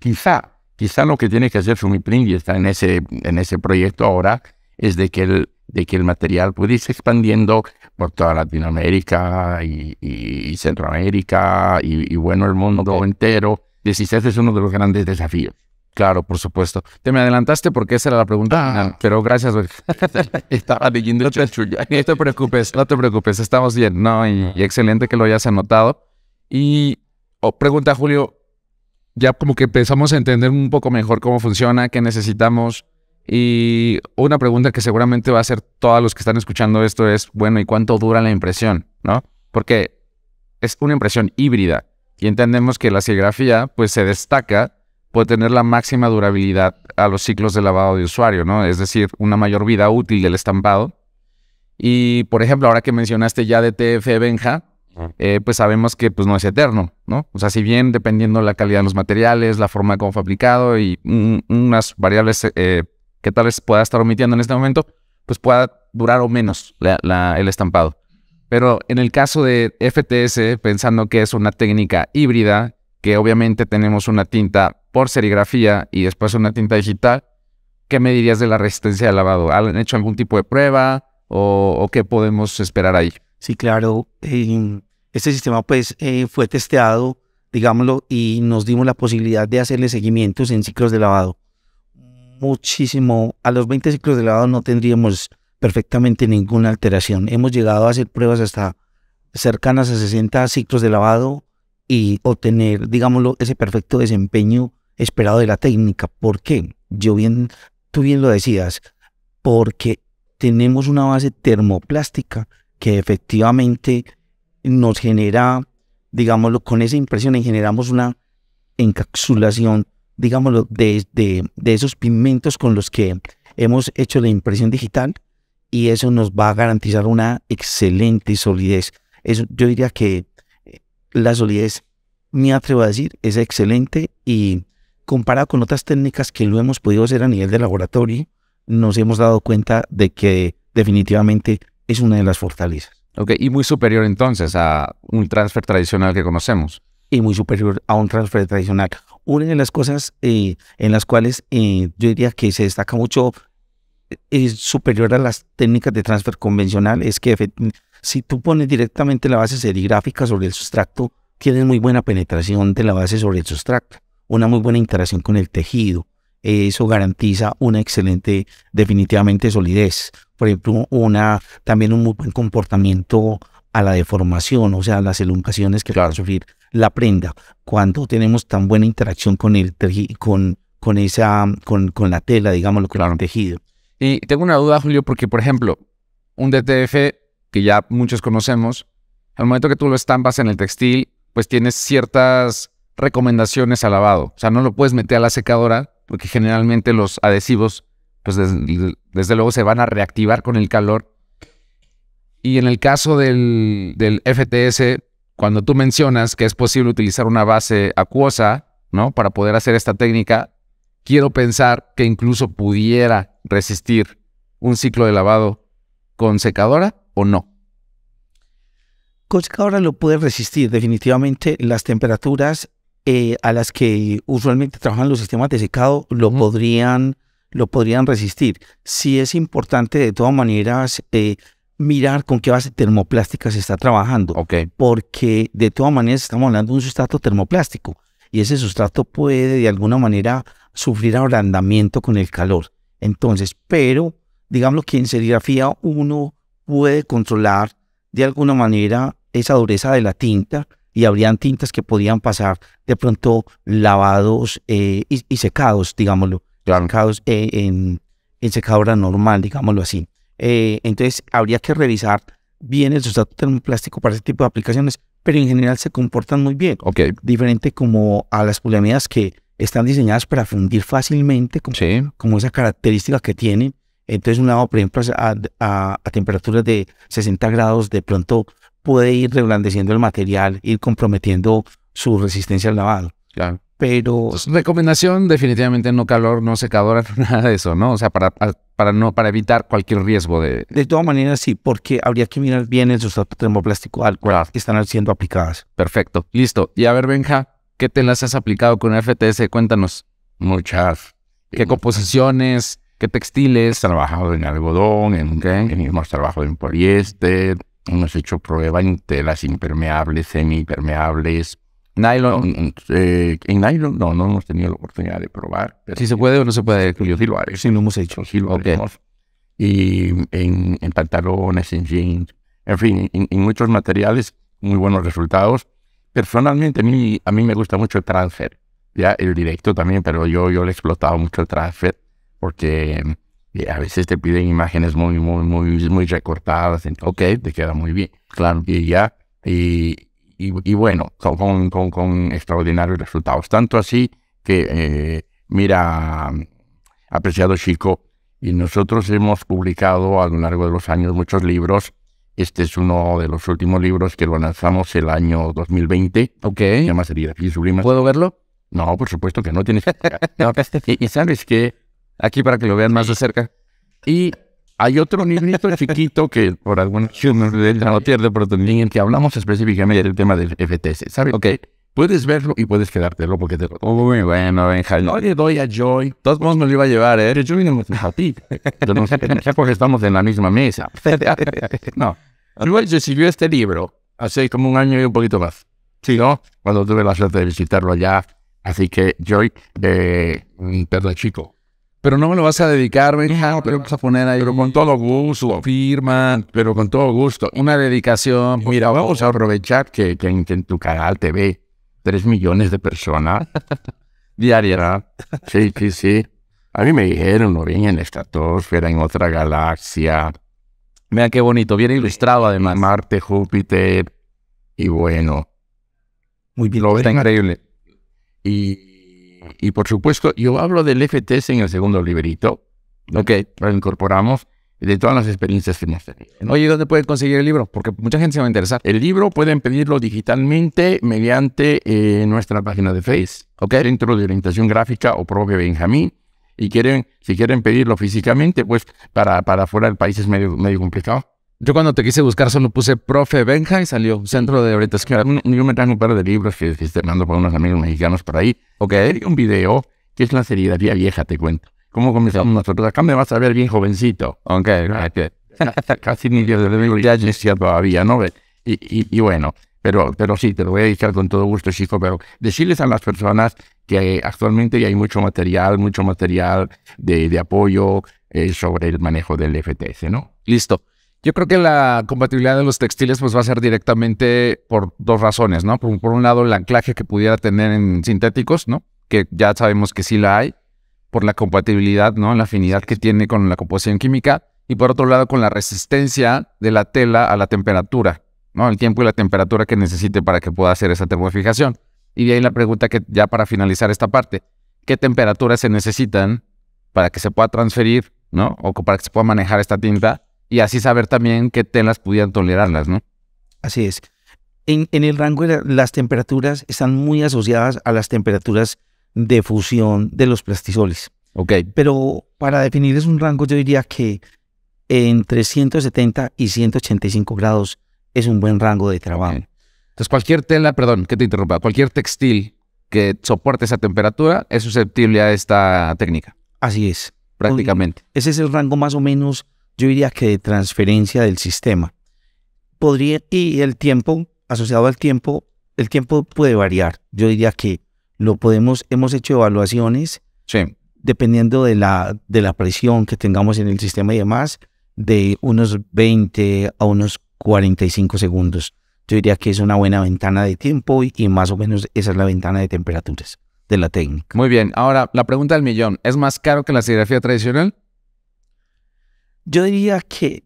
Quizá, quizá lo que tiene que hacer Sumipring y está en ese, en ese proyecto ahora, es de que el, de que el material pudiese expandiendo por toda Latinoamérica y, Centroamérica y, bueno, el mundo entero. Decís, este es uno de los grandes desafíos. Claro, por supuesto. Te me adelantaste porque esa era la pregunta, ah. pero gracias. Estaba leyendo no te, no te preocupes, no te preocupes, estamos bien. No, y, excelente que lo hayas anotado. Y oh, pregunta, Julio, ya como que empezamos a entender un poco mejor cómo funciona, qué necesitamos, y una pregunta que seguramente va a hacer todos los que están escuchando esto es, bueno, ¿y cuánto dura la impresión? ¿No? Porque es una impresión híbrida y entendemos que la serigrafía pues se destaca por tener la máxima durabilidad a los ciclos de lavado de usuario, ¿no? Es decir, una mayor vida útil del estampado. Y por ejemplo, ahora que mencionaste ya de TF Benja, eh, pues sabemos que pues, no es eterno, ¿no? O sea, si bien dependiendo de la calidad de los materiales, la forma como fabricado y unas variables eh, que tal vez pueda estar omitiendo en este momento, pues pueda durar o menos la, el estampado. Pero en el caso de FTS, pensando que es una técnica híbrida, que obviamente tenemos una tinta por serigrafía y después una tinta digital, ¿qué me dirías de la resistencia de lavado? ¿Han hecho algún tipo de prueba o, o qué podemos esperar ahí? Sí, claro. Eh, este sistema pues eh, fue testeado, digámoslo, y nos dimos la posibilidad de hacerle seguimientos en ciclos de lavado muchísimo. A los 20 ciclos de lavado no tendríamos perfectamente ninguna alteración. Hemos llegado a hacer pruebas hasta cercanas a 60 ciclos de lavado y obtener, digámoslo, ese perfecto desempeño esperado de la técnica. ¿Por qué? Yo bien, tú bien lo decías, porque tenemos una base termoplástica que efectivamente nos genera, digámoslo, con esa impresión y generamos una encapsulación digámoslo, de, de, esos pigmentos con los que hemos hecho la impresión digital y eso nos va a garantizar una excelente solidez. Eso, yo diría que eh, la solidez, me atrevo a decir, es excelente y comparado con otras técnicas que lo hemos podido hacer a nivel de laboratorio, nos hemos dado cuenta de que definitivamente es una de las fortalezas. Ok, y muy superior entonces a un transfer tradicional que conocemos y muy superior a un transfer tradicional. Una de las cosas eh, en las cuales eh, yo diría que se destaca mucho eh, es superior a las técnicas de transfer convencional es que si tú pones directamente la base serigráfica sobre el sustrato, tienes muy buena penetración de la base sobre el sustrato, una muy buena interacción con el tejido. Eso garantiza una excelente, definitivamente, solidez. Por ejemplo, una, también un muy buen comportamiento a la deformación, o sea, a las eluncaciones que va a sufrir la prenda. Cuando tenemos tan buena interacción con el con, con esa con, la tela, digamos, lo que la han tejido. Y tengo una duda, Julio, porque por ejemplo, un DTF que ya muchos conocemos, al momento que tú lo estampas en el textil, pues tienes ciertas recomendaciones al lavado. O sea, no lo puedes meter a la secadora porque generalmente los adhesivos, pues desde luego se van a reactivar con el calor y en el caso del, FTS, cuando tú mencionas que es posible utilizar una base acuosa, ¿no? Para poder hacer esta técnica, quiero pensar que incluso pudiera resistir un ciclo de lavado con secadora o no. Con secadora lo puede resistir definitivamente las temperaturas eh, a las que usualmente trabajan los sistemas de secado lo podrían lo podrían resistir. si es importante de todas maneras eh, mirar con qué base termoplástica se está trabajando. Porque de todas maneras estamos hablando de un sustrato termoplástico y ese sustrato puede de alguna manera sufrir ablandamiento con el calor. Entonces, pero digamos que en serigrafía uno puede controlar de alguna manera esa dureza de la tinta y habrían tintas que podían pasar de pronto lavados eh, y, secados, digámoslo, eh, en, en secadora normal, digámoslo así. Eh, entonces, habría que revisar bien el sustrato termoplástico para ese tipo de aplicaciones, pero en general se comportan muy bien. Diferente como a las poliamidas que están diseñadas para fundir fácilmente, como, esa característica que tienen. Entonces, un lado, por ejemplo, a, a temperaturas de 60 grados, de pronto puede ir reblandeciendo el material, ir comprometiendo su resistencia al lavado. Claro pero... recomendación, definitivamente no calor, no secadora, nada de eso, ¿no? O sea, para, para, no, para evitar cualquier riesgo de... De todas maneras, sí, porque habría que mirar bien esos termoplásticos termoplástico al cual están siendo aplicadas. Perfecto, listo. Y a ver, Benja, ¿qué telas has aplicado con FTS? Cuéntanos. Muchas. ¿Qué composiciones? ¿Qué textiles? ¿Has trabajado en algodón, en, qué? en hemos trabajado en poliéster, hemos hecho prueba en telas impermeables, semi-impermeables, Nylon, mm, eh, en nylon no, no hemos tenido la oportunidad de probar. ¿Si se puede o no se puede? Yo sí lo hemos hecho. Y en, pantalones, en jeans, en fin, en, muchos materiales, muy buenos resultados. Personalmente, a mí, me gusta mucho el transfer, ya el directo también, pero yo, yo le he explotado mucho el transfer porque eh, a veces te piden imágenes muy, muy, muy, muy recortadas. ok, te queda muy bien. Claro. Y ya, y y, bueno, con, con, extraordinarios resultados. Tanto así que, eh, mira, apreciado chico, y nosotros hemos publicado a lo largo de los años muchos libros. Este es uno de los últimos libros que lo lanzamos el año 2020. Ok. Se llama Serigrafía Sublime. ¿Puedo verlo? No, por supuesto que no tienes. no, y, y, sabes que. Aquí para que lo vean más de cerca. Y hay otro niñito chiquito que por alguna no pierde oportunidad en que hablamos específicamente del tema del FTS, ¿sabes? Ok, puedes verlo y puedes quedártelo porque te lo... bueno, Benja. No le doy a Joy. Todos modos me lo iba a llevar, ¿eh? Yo vine a ti. porque estamos en la misma mesa. no. Joy recibió este libro hace como un año y un poquito más. Sí, ¿no? Cuando tuve la suerte de visitarlo allá. Así que Joy, eh, perro chico pero no me lo vas a dedicar, venga, pero vamos a poner ahí. Pero con todo gusto. Firma, pero con todo gusto. Una dedicación. Mira, vamos a aprovechar que, en, tu canal te ve 3 millones de personas diariamente. Sí, sí, sí. A mí me dijeron, lo vi en la estratosfera, en otra galaxia. Mira qué bonito, bien ilustrado además. Marte, Júpiter, y bueno. Muy bien. Lo está increíble. Y y por supuesto, yo hablo del FTS en el segundo librito, lo que lo incorporamos de todas las experiencias que hemos tenido. Oye, ¿dónde pueden conseguir el libro? Porque mucha gente se va a interesar. El libro pueden pedirlo digitalmente mediante eh, nuestra página de Face, okay. Dentro de Orientación Gráfica o propio Benjamín. Y quieren, si quieren pedirlo físicamente, pues para, para fuera del país es medio, medio complicado. Yo cuando te quise buscar solo puse profe Benja y salió centro de orientación. Yo me traje un par de libros que te mandando para unos amigos mexicanos por ahí. Ok, hay un video que es la vía vieja, te cuento. ¿Cómo comenzamos nosotros? Acá me vas a ver bien jovencito. Ok, casi ni vida ya decía todavía, ¿no? Y, bueno, pero, pero sí, te lo voy a dedicar con todo gusto, chico, pero decirles a las personas que actualmente hay mucho material, mucho material de, apoyo eh, sobre el manejo del FTS, ¿no? Listo. Yo creo que la compatibilidad de los textiles pues, va a ser directamente por dos razones, ¿no? Por, un lado, el anclaje que pudiera tener en sintéticos, ¿no? Que ya sabemos que sí la hay, por la compatibilidad, ¿no? La afinidad que tiene con la composición química. Y por otro lado, con la resistencia de la tela a la temperatura, ¿no? El tiempo y la temperatura que necesite para que pueda hacer esa termofijación. Y de ahí la pregunta que ya para finalizar esta parte, ¿qué temperaturas se necesitan para que se pueda transferir, ¿no? O para que se pueda manejar esta tinta y así saber también qué telas pudieran tolerarlas, ¿no? Así es. En, el rango las temperaturas están muy asociadas a las temperaturas de fusión de los plastisoles. Ok. Pero para definir es un rango, yo diría que entre 170 y 185 grados es un buen rango de trabajo. Entonces, cualquier tela, perdón, que te interrumpa, cualquier textil que soporte esa temperatura es susceptible a esta técnica. Así es. Prácticamente. Ese es el rango más o menos yo diría que de transferencia del sistema. Podría, y el tiempo, asociado al tiempo, el tiempo puede variar. Yo diría que lo podemos, hemos hecho evaluaciones, dependiendo de la, de la presión que tengamos en el sistema y demás, de unos 20 a unos 45 segundos. Yo diría que es una buena ventana de tiempo y, más o menos esa es la ventana de temperaturas de la técnica. Muy bien, ahora la pregunta del millón, ¿es más caro que la serigrafía tradicional? Yo diría que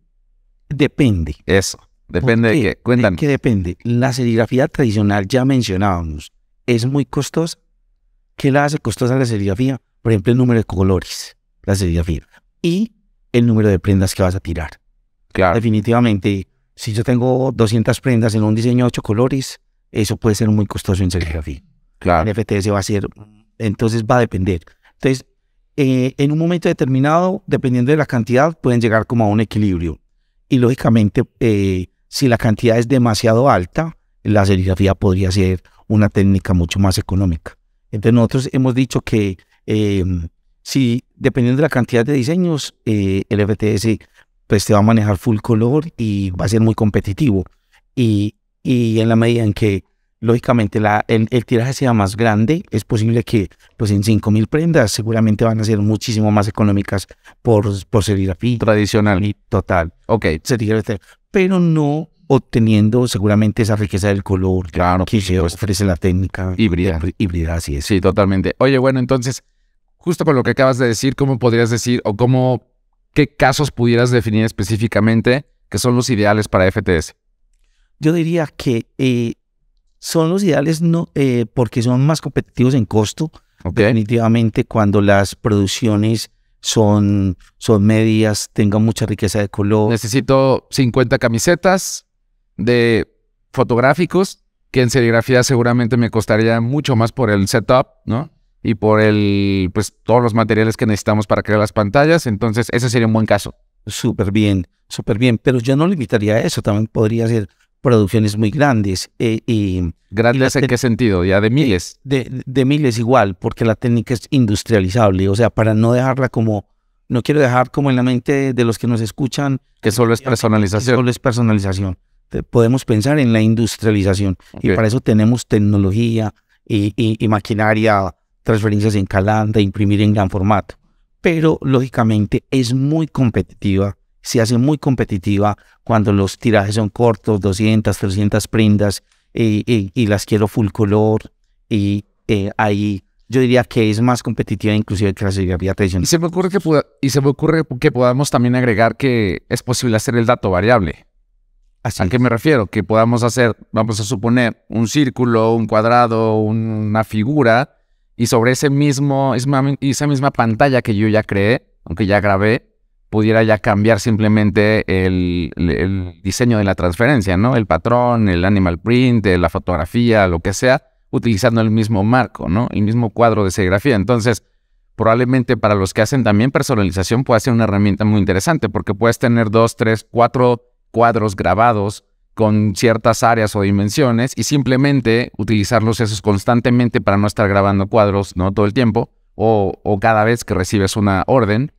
depende. Eso, depende de qué. cuéntame. que depende. La serigrafía tradicional, ya mencionábamos, es muy costosa. ¿Qué la hace costosa la serigrafía? Por ejemplo, el número de colores, la serigrafía. Y el número de prendas que vas a tirar. Claro. Definitivamente, si yo tengo 200 prendas en un diseño de 8 colores, eso puede ser muy costoso en serigrafía. Claro. En FTS va a ser, entonces va a depender. Entonces, eh, en un momento determinado, dependiendo de la cantidad, pueden llegar como a un equilibrio. Y lógicamente, eh, si la cantidad es demasiado alta, la serigrafía podría ser una técnica mucho más económica. Entonces nosotros hemos dicho que eh, si dependiendo de la cantidad de diseños, el FTS pues te va a manejar full color y va a ser muy competitivo. Y, y en la medida en que lógicamente la, el, el, tiraje sea más grande, es posible que pues en 5.000 prendas seguramente van a ser muchísimo más económicas por, por serigrafía. Tradicional. Y total. Ok. Este, pero no obteniendo seguramente esa riqueza del color claro, que ofrece la técnica. Híbrida. Híbrida, así Sí, totalmente. Oye, bueno, entonces, justo por lo que acabas de decir, ¿cómo podrías decir o cómo, qué casos pudieras definir específicamente que son los ideales para FTS? Yo diría que... Eh, son los ideales no, eh, porque son más competitivos en costo. Definitivamente cuando las producciones son, son medias, tengan mucha riqueza de color. Necesito 50 camisetas de fotográficos, que en serigrafía seguramente me costaría mucho más por el setup, ¿no? Y por el, pues, todos los materiales que necesitamos para crear las pantallas. Entonces, ese sería un buen caso. Súper bien, súper bien. Pero yo no limitaría eso. También podría ser producciones muy grandes. Eh, y, ¿Grandes en qué sentido? ¿Ya de miles? Eh, de, miles igual, porque la técnica es industrializable, o sea, para no dejarla como, no quiero dejar como en la mente de, los que nos escuchan. Que solo es personalización. solo es personalización. Podemos pensar en la industrialización y para eso tenemos tecnología y, y maquinaria, transferencias en calanda, imprimir en gran formato. Pero lógicamente es muy competitiva se hace muy competitiva cuando los tirajes son cortos, 200, 300 prendas, y eh, eh, y las quiero full color, y eh, ahí yo diría que es más competitiva inclusive que la serigrafía tradicional. Y se me ocurre que, y se me ocurre que podamos también agregar que es posible hacer el dato variable. Así ¿A qué me refiero? Que podamos hacer, vamos a suponer, un círculo, un cuadrado, una figura, y sobre ese mismo, esa misma pantalla que yo ya creé, aunque ya grabé, pudiera ya cambiar simplemente el, diseño de la transferencia, ¿no? El patrón, el animal print, eh, la fotografía, lo que sea, utilizando el mismo marco, ¿no? El mismo cuadro de serigrafía. Entonces, probablemente para los que hacen también personalización puede ser una herramienta muy interesante porque puedes tener dos, tres, cuatro cuadros grabados con ciertas áreas o dimensiones y simplemente utilizarlos esos constantemente para no estar grabando cuadros, ¿no? Todo el tiempo o, o cada vez que recibes una orden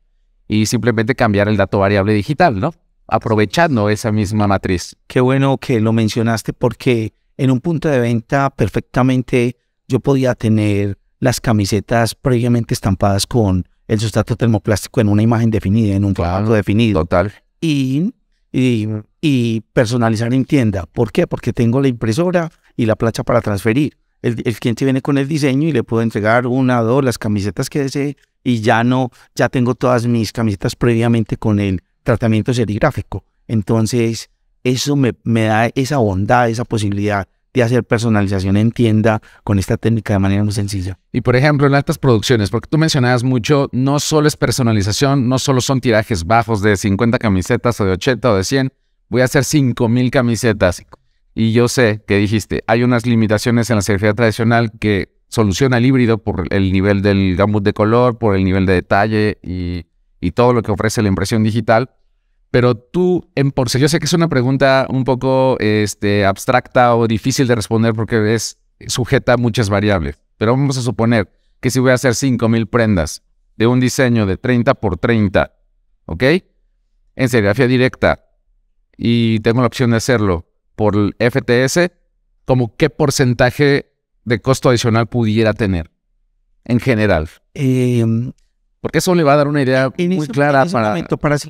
y simplemente cambiar el dato variable digital, ¿no? Aprovechando esa misma matriz. Qué bueno que lo mencionaste porque en un punto de venta perfectamente yo podía tener las camisetas previamente estampadas con el sustrato termoplástico en una imagen definida, en un cuadro definido. Total. Y, y, personalizar en tienda. ¿Por qué? Porque tengo la impresora y la plancha para transferir. El, cliente viene con el diseño y le puedo entregar una, dos, las camisetas que desee y ya no, ya tengo todas mis camisetas previamente con el tratamiento serigráfico. Entonces, eso me, me da esa bondad, esa posibilidad de hacer personalización en tienda con esta técnica de manera muy sencilla. Y por ejemplo, en altas producciones, porque tú mencionabas mucho, no solo es personalización, no solo son tirajes bajos de 50 camisetas o de 80 o de 100, voy a hacer 5.000 camisetas. Y yo sé que dijiste, hay unas limitaciones en la serigrafía tradicional que soluciona el híbrido por el nivel del gamut de color, por el nivel de detalle y, todo lo que ofrece la impresión digital. Pero tú, en sí, yo sé que es una pregunta un poco este, abstracta o difícil de responder porque es sujeta a muchas variables. Pero vamos a suponer que si voy a hacer 5.000 prendas de un diseño de 30 por 30, ¿ok? En serigrafía directa y tengo la opción de hacerlo por el FTS, como qué porcentaje de costo adicional pudiera tener en general. Em, porque eso le va a dar una idea muy clara para,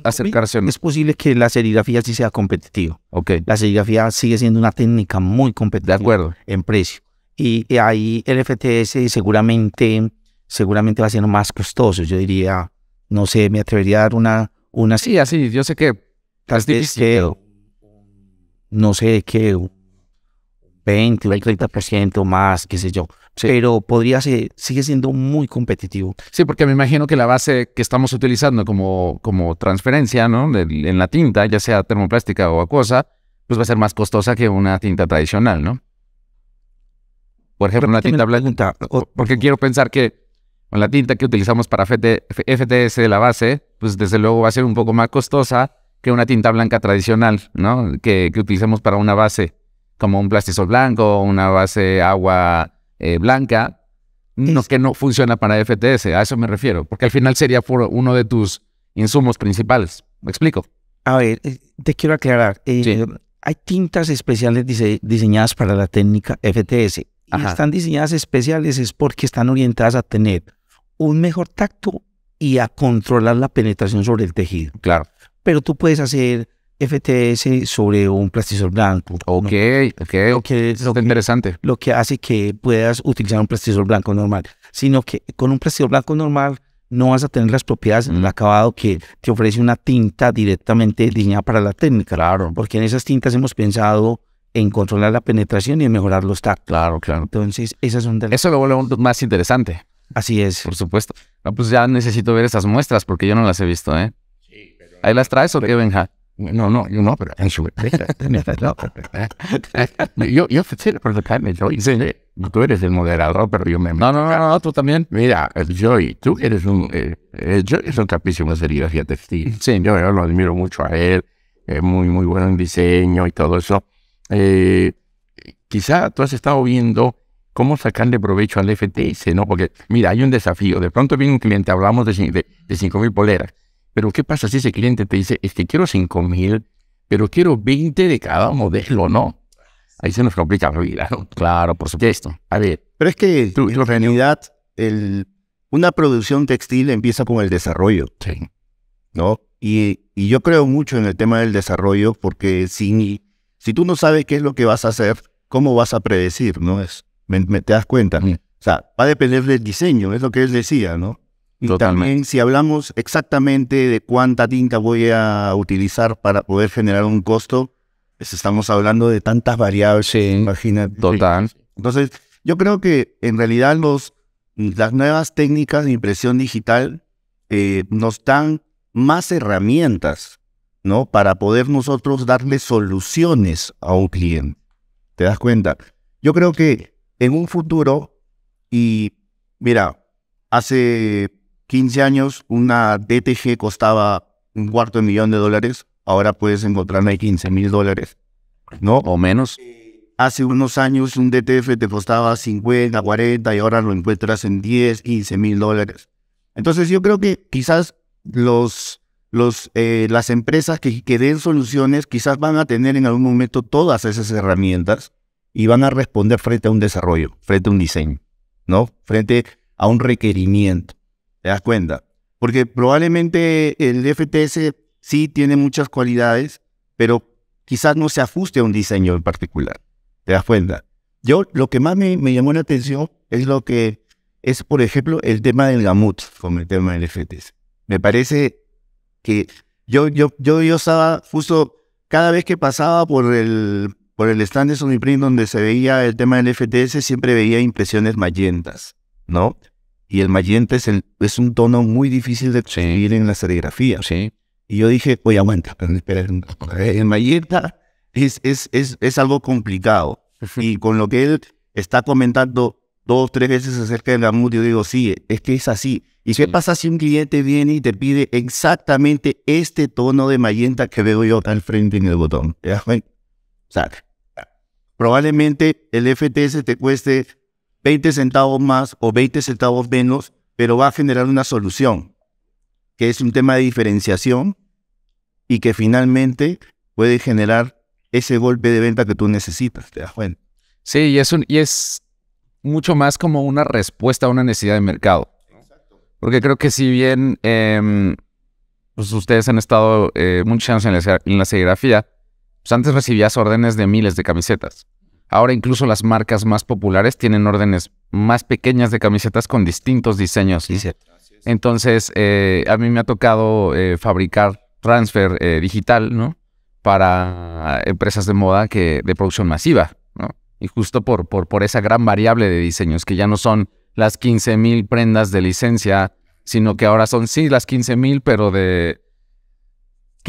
acercarse. Es posible que la serigrafía sí sea competitiva. La serigrafía sigue siendo una técnica muy competitiva. En precio. Y, ahí el FTS seguramente, seguramente va a más costoso. Yo diría, no sé, me atrevería a dar una... una sí, así, yo sé que es Que, no sé qué, 20, 30% más, qué sé yo. Pero podría ser, sigue siendo muy competitivo. Sí, porque me imagino que la base que estamos utilizando como, como transferencia, ¿no? en la tinta, ya sea termoplástica o acuosa, pues va a ser más costosa que una tinta tradicional, ¿no? Por ejemplo, una tinta blanca. Porque quiero pensar que con la tinta que utilizamos para FTS de la base, pues desde luego va a ser un poco más costosa que una tinta blanca tradicional, ¿no? Que, utilicemos para una base, como un plastizol blanco, una base agua eh, blanca, no, que no funciona para FTS, a eso me refiero, porque al final sería uno de tus insumos principales. ¿Me explico? A ver, eh, te quiero aclarar. Eh, hay tintas especiales diseñadas para la técnica FTS. Y están diseñadas especiales es porque están orientadas a tener un mejor tacto y a controlar la penetración sobre el tejido. Claro pero tú puedes hacer FTS sobre un plastizor blanco. Ok, ok, okay. Lo que, es interesante. Lo que hace que puedas utilizar un plastizor blanco normal, sino que con un plastisol blanco normal no vas a tener las propiedades en el mm. acabado que te ofrece una tinta directamente diseñada para la técnica. Claro. Porque en esas tintas hemos pensado en controlar la penetración y en mejorar los tactos. Claro, claro. Entonces, esas son las... Eso lo vuelve más interesante. Así es. Por supuesto. pues ya necesito ver esas muestras porque yo no las he visto, ¿eh? ¿Ahí las traes o qué, No, no, yo no, pero en ¿eh? yo, yo por Sí. Tú eres el moderador, pero yo me... No, no, no, tú también. Mira, Joy, tú eres un... Eh, Joy es un capísimo serigrafía textil. Sí. Yo, lo admiro mucho a él. Es eh, muy, muy bueno en diseño y todo eso. Eh, quizá tú has estado viendo cómo sacarle provecho al FTS, ¿no? Porque, mira, hay un desafío. De pronto viene un cliente, hablamos de, de, de 5.000 poleras. Pero ¿qué pasa si ese cliente te dice, es que quiero 5 mil, pero quiero 20 de cada modelo, ¿no? Ahí se nos complica la vida, Claro, por supuesto. A ver. Pero es que tú, en realidad una producción textil empieza con el desarrollo. Sí. ¿No? Y, yo creo mucho en el tema del desarrollo porque si, si tú no sabes qué es lo que vas a hacer, ¿cómo vas a predecir? ¿No? Es, me, ¿Te das cuenta? O sea, va a depender del diseño, es lo que él decía, ¿no? Y también si hablamos exactamente de cuánta tinta voy a utilizar para poder generar un costo, pues estamos hablando de tantas variables, sí, imagínate. Total. Entonces, yo creo que en realidad los, las nuevas técnicas de impresión digital eh, nos dan más herramientas, ¿no? Para poder nosotros darle soluciones a un cliente. ¿Te das cuenta? Yo creo que en un futuro, y mira, hace 15 años una DTG costaba un cuarto de millón de dólares, ahora puedes encontrarla en 15 mil dólares, ¿no? O menos. Hace unos años un DTF te costaba 50, 40 y ahora lo encuentras en 10, 15 mil dólares. Entonces yo creo que quizás los, eh, las empresas que den soluciones quizás van a tener en algún momento todas esas herramientas y van a responder frente a un desarrollo, frente a un diseño, ¿no? Frente a un requerimiento. ¿Te das cuenta? Porque probablemente el FTS sí tiene muchas cualidades, pero quizás no se ajuste a un diseño en particular. ¿Te das cuenta? Yo lo que más me, me llamó la atención es lo que es, por ejemplo, el tema del gamut con el tema del FTS. Me parece que yo, yo, yo, yo estaba justo cada vez que pasaba por el, por el stand de Sony Print donde se veía el tema del FTS, siempre veía impresiones mayentas, ¿no? Y el magenta es, es un tono muy difícil de conseguir en la serigrafía. Sí. Y yo dije, oye, aguanta, espera, el mayenta es, es, es, algo complicado. Y con lo que él está comentando dos, tres veces acerca del gamut, yo digo, sí, es que es así. ¿Y qué pasa si un cliente viene y te pide exactamente este tono de magenta que veo yo al frente en el botón? probablemente el FTS te cueste 20 centavos más o 20 centavos menos, pero va a generar una solución, que es un tema de diferenciación y que finalmente puede generar ese golpe de venta que tú necesitas, ¿te das cuenta? Sí, y es, mucho más como una respuesta a una necesidad de mercado. Porque creo que si bien em, pues ustedes han estado eh, muchos años en la, en la serigrafía, pues, antes recibías órdenes de miles de camisetas. Ahora incluso las marcas más populares tienen órdenes más pequeñas de camisetas con distintos diseños. Entonces, eh, a mí me ha tocado eh, fabricar transfer eh, digital, ¿no? Para empresas de moda que de producción masiva, ¿no? Y justo por, por, por esa gran variable de diseños, que ya no son las 15.000 prendas de licencia, sino que ahora son, sí, las 15.000, pero de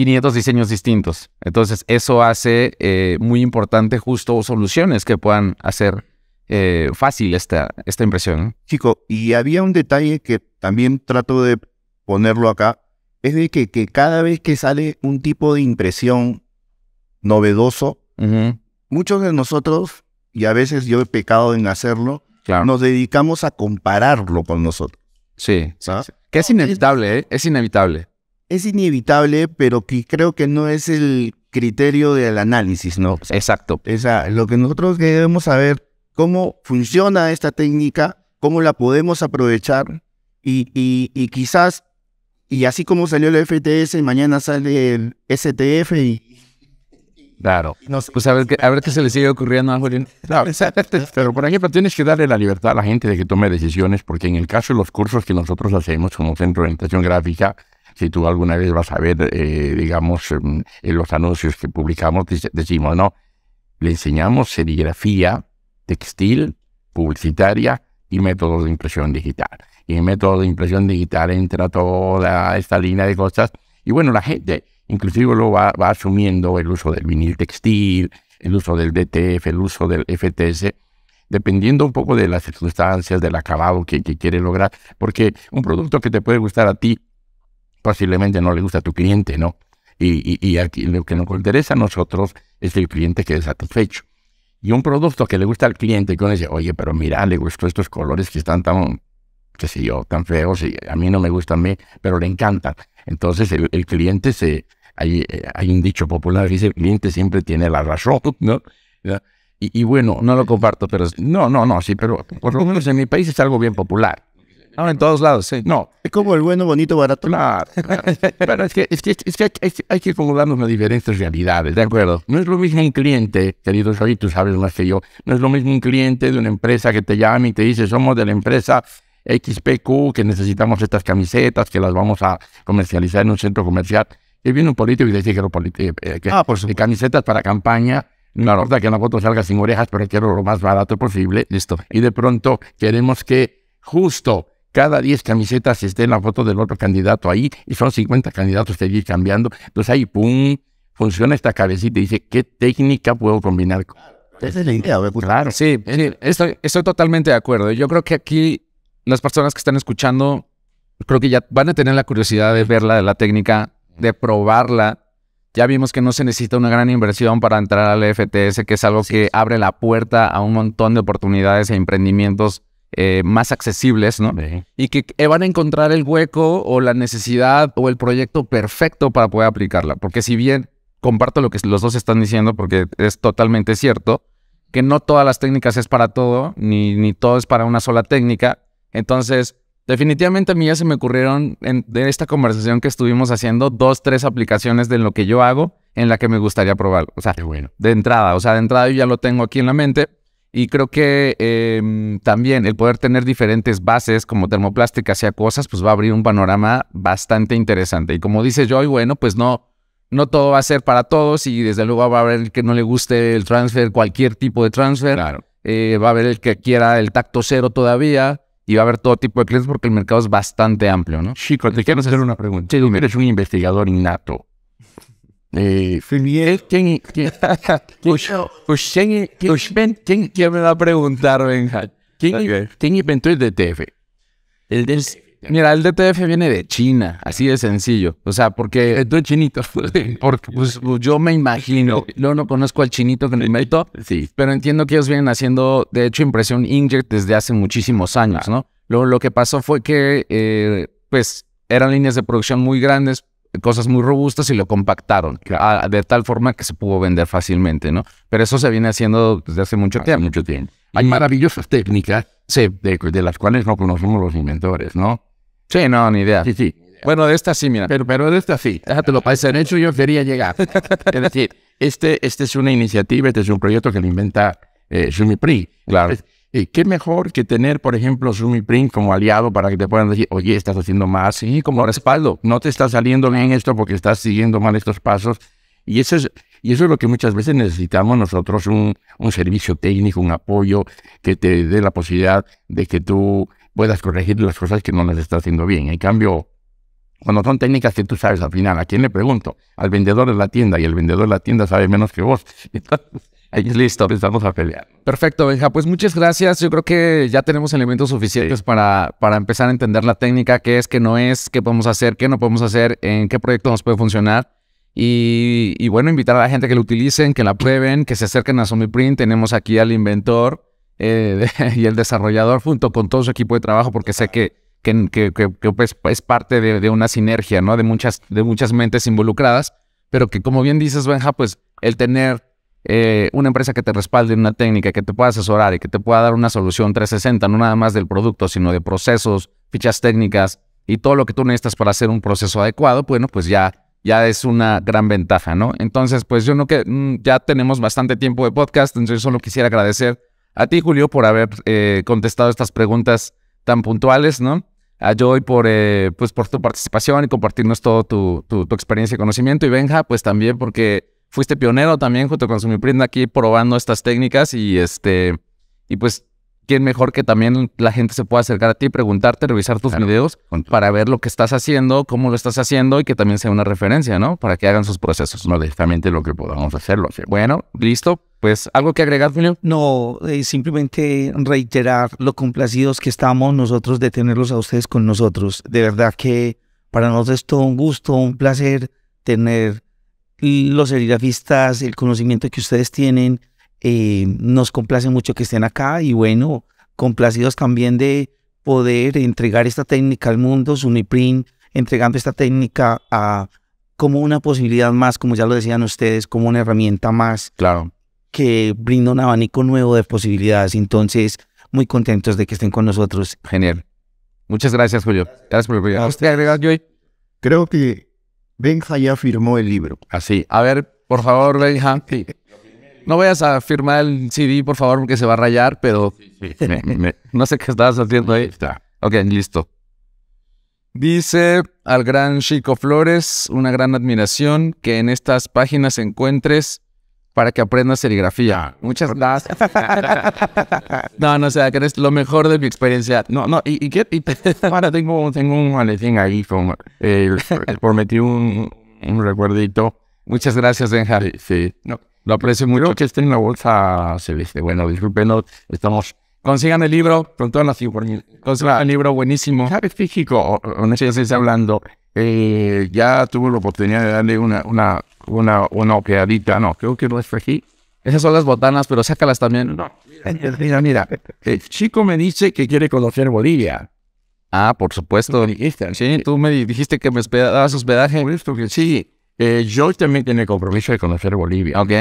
500 diseños distintos. Entonces, eso hace eh, muy importante justo soluciones que puedan hacer eh, fácil esta, esta impresión. Chico, y había un detalle que también trato de ponerlo acá, es de que, cada vez que sale un tipo de impresión novedoso, muchos de nosotros, y a veces yo he pecado en hacerlo, nos dedicamos a compararlo con nosotros. Sí, ¿Ah? que es inevitable, es inevitable. ¿eh? es inevitable, pero que creo que no es el criterio del análisis, ¿no? Exacto. Esa, lo que nosotros debemos saber, cómo funciona esta técnica, cómo la podemos aprovechar y, y, y quizás, y así como salió el FTS, mañana sale el STF y... Claro. Pues a ver, qué, se le sigue ocurriendo a Julián. Claro, pero por ejemplo, tienes que darle la libertad a la gente de que tome decisiones, porque en el caso de los cursos que nosotros hacemos como centro de orientación gráfica, si tú alguna vez vas a ver, eh, digamos, en los anuncios que publicamos, decimos, no, le enseñamos serigrafía textil, publicitaria y métodos de impresión digital. Y en métodos de impresión digital entra toda esta línea de cosas. Y bueno, la gente inclusive lo va, asumiendo el uso del vinil textil, el uso del DTF, el uso del FTS dependiendo un poco de las circunstancias, del acabado que, que quiere lograr, porque un producto que te puede gustar a ti posiblemente no le gusta a tu cliente, ¿no? Y, aquí lo que nos interesa a nosotros es que el cliente quede satisfecho. Y un producto que le gusta al cliente, que uno dice, oye, pero mira, le gustó estos colores que están tan, qué sé yo, tan feos y a mí no me gustan, mí, pero le encantan. Entonces el, cliente se, hay, un dicho popular que dice, el cliente siempre tiene la razón, ¿no? y bueno, no lo comparto, pero no, no, no, sí, pero por lo menos en mi país es algo bien popular. No, ah, en todos lados, sí. No. Es como el bueno, bonito, barato. Claro. Pero es que, hay, que acomodarnos a diferentes realidades, ¿de acuerdo? No es lo mismo un cliente, querido soy, tú sabes más que yo, no es lo mismo un cliente de una empresa que te llama y te dice, somos de la empresa XPQ, que necesitamos estas camisetas, que las vamos a comercializar en un centro comercial. Y viene un político y dice, quiero eh, eh, ah, por eh, camisetas para campaña. No importa que una foto salga sin orejas, pero quiero lo más barato posible. Listo. Y de pronto queremos que justo cada 10 camisetas esté en la foto del otro candidato ahí y son 50 candidatos que hay cambiando. Entonces ahí, ¡pum!, funciona esta cabecita y dice, ¿qué técnica puedo combinar? Esa es la idea, pues, claro. Sí, estoy, totalmente de acuerdo. Yo creo que aquí las personas que están escuchando, creo que ya van a tener la curiosidad de verla, de la técnica, de probarla. Ya vimos que no se necesita una gran inversión para entrar al FTS, que es algo que abre la puerta a un montón de oportunidades e emprendimientos eh, más accesibles, ¿no? Y que eh, van a encontrar el hueco o la necesidad o el proyecto perfecto para poder aplicarla. Porque si bien comparto lo que los dos están diciendo, porque es totalmente cierto, que no todas las técnicas es para todo, ni, ni todo es para una sola técnica. Entonces, definitivamente a mí ya se me ocurrieron en, de esta conversación que estuvimos haciendo dos, tres aplicaciones de lo que yo hago en la que me gustaría probar. O sea, de entrada, o sea, de entrada yo ya lo tengo aquí en la mente. Y creo que em, también el poder tener diferentes bases como termoplásticas y cosas, pues va a abrir un panorama bastante interesante. Y como dice Joy, bueno, pues no, no todo va a ser para todos y desde luego va a haber el que no le guste el transfer, cualquier tipo de transfer. Eh, va a haber el que quiera el tacto cero todavía y va a haber todo tipo de clientes porque el mercado es bastante amplio, ¿no? Chico, te quiero hacer una pregunta. Sí, eres un investigador innato. Eh, eh, ¿Quién, me va a preguntar, Benja? ¿Quién, inventó el DTF? Mira, el DTF viene de China, así de sencillo. O sea, porque... Tú chinito. Porque pues, pues, yo me imagino. No, no conozco al chinito que lo inventó. Sí. Pero entiendo que ellos vienen haciendo, de hecho, impresión Inject desde hace muchísimos años, ¿no? Luego lo que pasó fue que, eh, pues, eran líneas de producción muy grandes cosas muy robustas y lo compactaron ah, de tal forma que se pudo vender fácilmente, ¿no? Pero eso se viene haciendo desde hace mucho tiempo. mucho tiempo. Hay maravillosas técnicas sí. de, las cuales no conocemos los inventores, ¿no? Sí, no, ni idea. Sí, sí. Bueno, de esta sí, mira. Pero, pero de esta sí. Déjate lo parece De hecho, yo quería llegar. es decir, este, este es una iniciativa, este es un proyecto que le inventa Sumipri. Eh, claro qué mejor que tener, por ejemplo, Print como aliado para que te puedan decir, oye, estás haciendo más, sí, como respaldo, no te está saliendo bien esto porque estás siguiendo mal estos pasos. Y eso es, y eso es lo que muchas veces necesitamos nosotros, un, un servicio técnico, un apoyo que te dé la posibilidad de que tú puedas corregir las cosas que no las estás haciendo bien. En cambio, cuando son técnicas que tú sabes al final, ¿a quién le pregunto? Al vendedor de la tienda y el vendedor de la tienda sabe menos que vos. Ahí es listo, empezamos pues, a pelear. Perfecto, Benja. Pues muchas gracias. Yo creo que ya tenemos elementos suficientes para, para empezar a entender la técnica, qué es, qué no es, qué podemos hacer, qué no podemos hacer, en qué proyecto nos puede funcionar. Y, bueno, invitar a la gente que lo utilicen, que la prueben, que se acerquen a Zombie Print. Tenemos aquí al inventor eh, y el desarrollador junto con todo su equipo de trabajo, porque sé que, pues, es parte de, de, una sinergia, ¿no? De muchas, de muchas mentes involucradas, pero que como bien dices, Benja, pues el tener eh, una empresa que te respalde en una técnica, que te pueda asesorar y que te pueda dar una solución 360, no nada más del producto, sino de procesos, fichas técnicas y todo lo que tú necesitas para hacer un proceso adecuado, bueno, pues ya, ya es una gran ventaja, ¿no? Entonces, pues yo no que mm, ya tenemos bastante tiempo de podcast, entonces yo solo quisiera agradecer a ti, Julio, por haber eh, contestado estas preguntas tan puntuales, ¿no? a Joy por, eh, pues por tu participación y compartirnos todo tu, tu, tu, experiencia y conocimiento. Y Benja, pues también porque fuiste pionero también junto con Sumiprint aquí probando estas técnicas y este y pues quién mejor que también la gente se pueda acercar a ti, preguntarte, revisar tus videos para ver lo que estás haciendo, cómo lo estás haciendo y que también sea una referencia, ¿no? Para que hagan sus procesos. No, directamente lo que podamos hacerlo. Bueno, listo. Pues, ¿algo que agregar, Julio? No, eh, simplemente reiterar lo complacidos que estamos nosotros de tenerlos a ustedes con nosotros. De verdad que para nosotros es todo un gusto, un placer tener los serigrafistas, el conocimiento que ustedes tienen. Eh, nos complace mucho que estén acá y bueno, complacidos también de poder entregar esta técnica al mundo, Suniprint, entregando esta técnica a, como una posibilidad más, como ya lo decían ustedes, como una herramienta más. Claro. Que brinda un abanico nuevo de posibilidades. Entonces, muy contentos de que estén con nosotros. Genial. Muchas gracias, Julio. Gracias por el Creo que Benja ya firmó el libro. Así. A ver, por favor, Benja. No vayas a firmar el CD, por favor, porque se va a rayar, pero no sé qué estabas haciendo ahí. Está. Ok, listo. Dice al gran Chico Flores, una gran admiración que en estas páginas encuentres para que aprendas serigrafía. Ah. Muchas gracias. no, no, o sea, que eres lo mejor de mi experiencia. No, no, y, y, ahora tengo, tengo un maletín ahí, con, prometí un, un, recuerdito. Muchas gracias, Benja. Sí, No, lo aprecio mucho. Creo que está en la bolsa se dice, Bueno, disculpenos, estamos... Consigan el libro, pronto todas las Consigan el libro buenísimo. ¿Sabes, México? Honestamente, hablando, eh, ya tuve la oportunidad de darle una, una, una, una ojeadita. No, creo que no es aquí. Esas son las botanas, pero sácalas también. No, mira, mira, El chico me dice que quiere conocer Bolivia. Ah, por supuesto. sí, tú me dijiste que me dabas hospedaje. que sí. Eh, yo también tengo el compromiso de conocer Bolivia. Ok.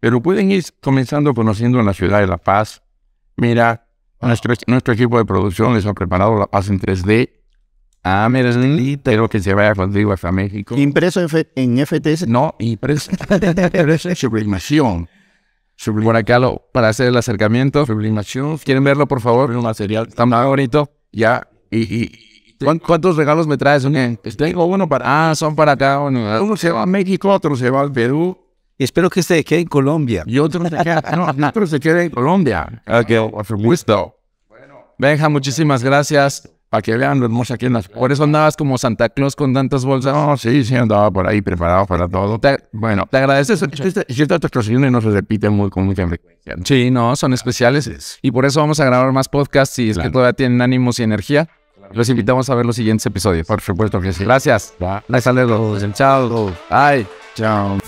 Pero pueden ir comenzando conociendo en la ciudad de La Paz. Mira, nuestro, nuestro equipo de producción les ha preparado La Paz en 3D Ah, mira, es lindo. Quiero que se vaya contigo hasta México. ¿Impreso en, en FTS? No, impreso. sublimación. sublimación. Por acá, para hacer el acercamiento. Sublimación. ¿Quieren verlo, por favor? Un material muy bonito. Ya. Y, ¿Cuántos regalos me traes? Pues tengo uno para... Ah, son para acá. Uno, se va a México, otro se va al Perú. Espero que este se quede en Colombia. Y otro se quede, no, otro se en Colombia. Ok, gusto. Bueno. Benja, muchísimas gracias para que vean lo hermosa que andas. Por eso andabas como Santa Claus con tantas bolsas. No, oh, sí, sí, andaba por ahí preparado para todo. Te, bueno, te agradeces. Ciertas actuaciones no se repiten muy, con mucha frecuencia. Sí, no, son especiales. Y por eso vamos a grabar más podcasts si es que todavía tienen ánimos y energía. Los invitamos a ver los siguientes episodios. Por supuesto que sí. Gracias. Gracias a todos. Chao. Ay, chao.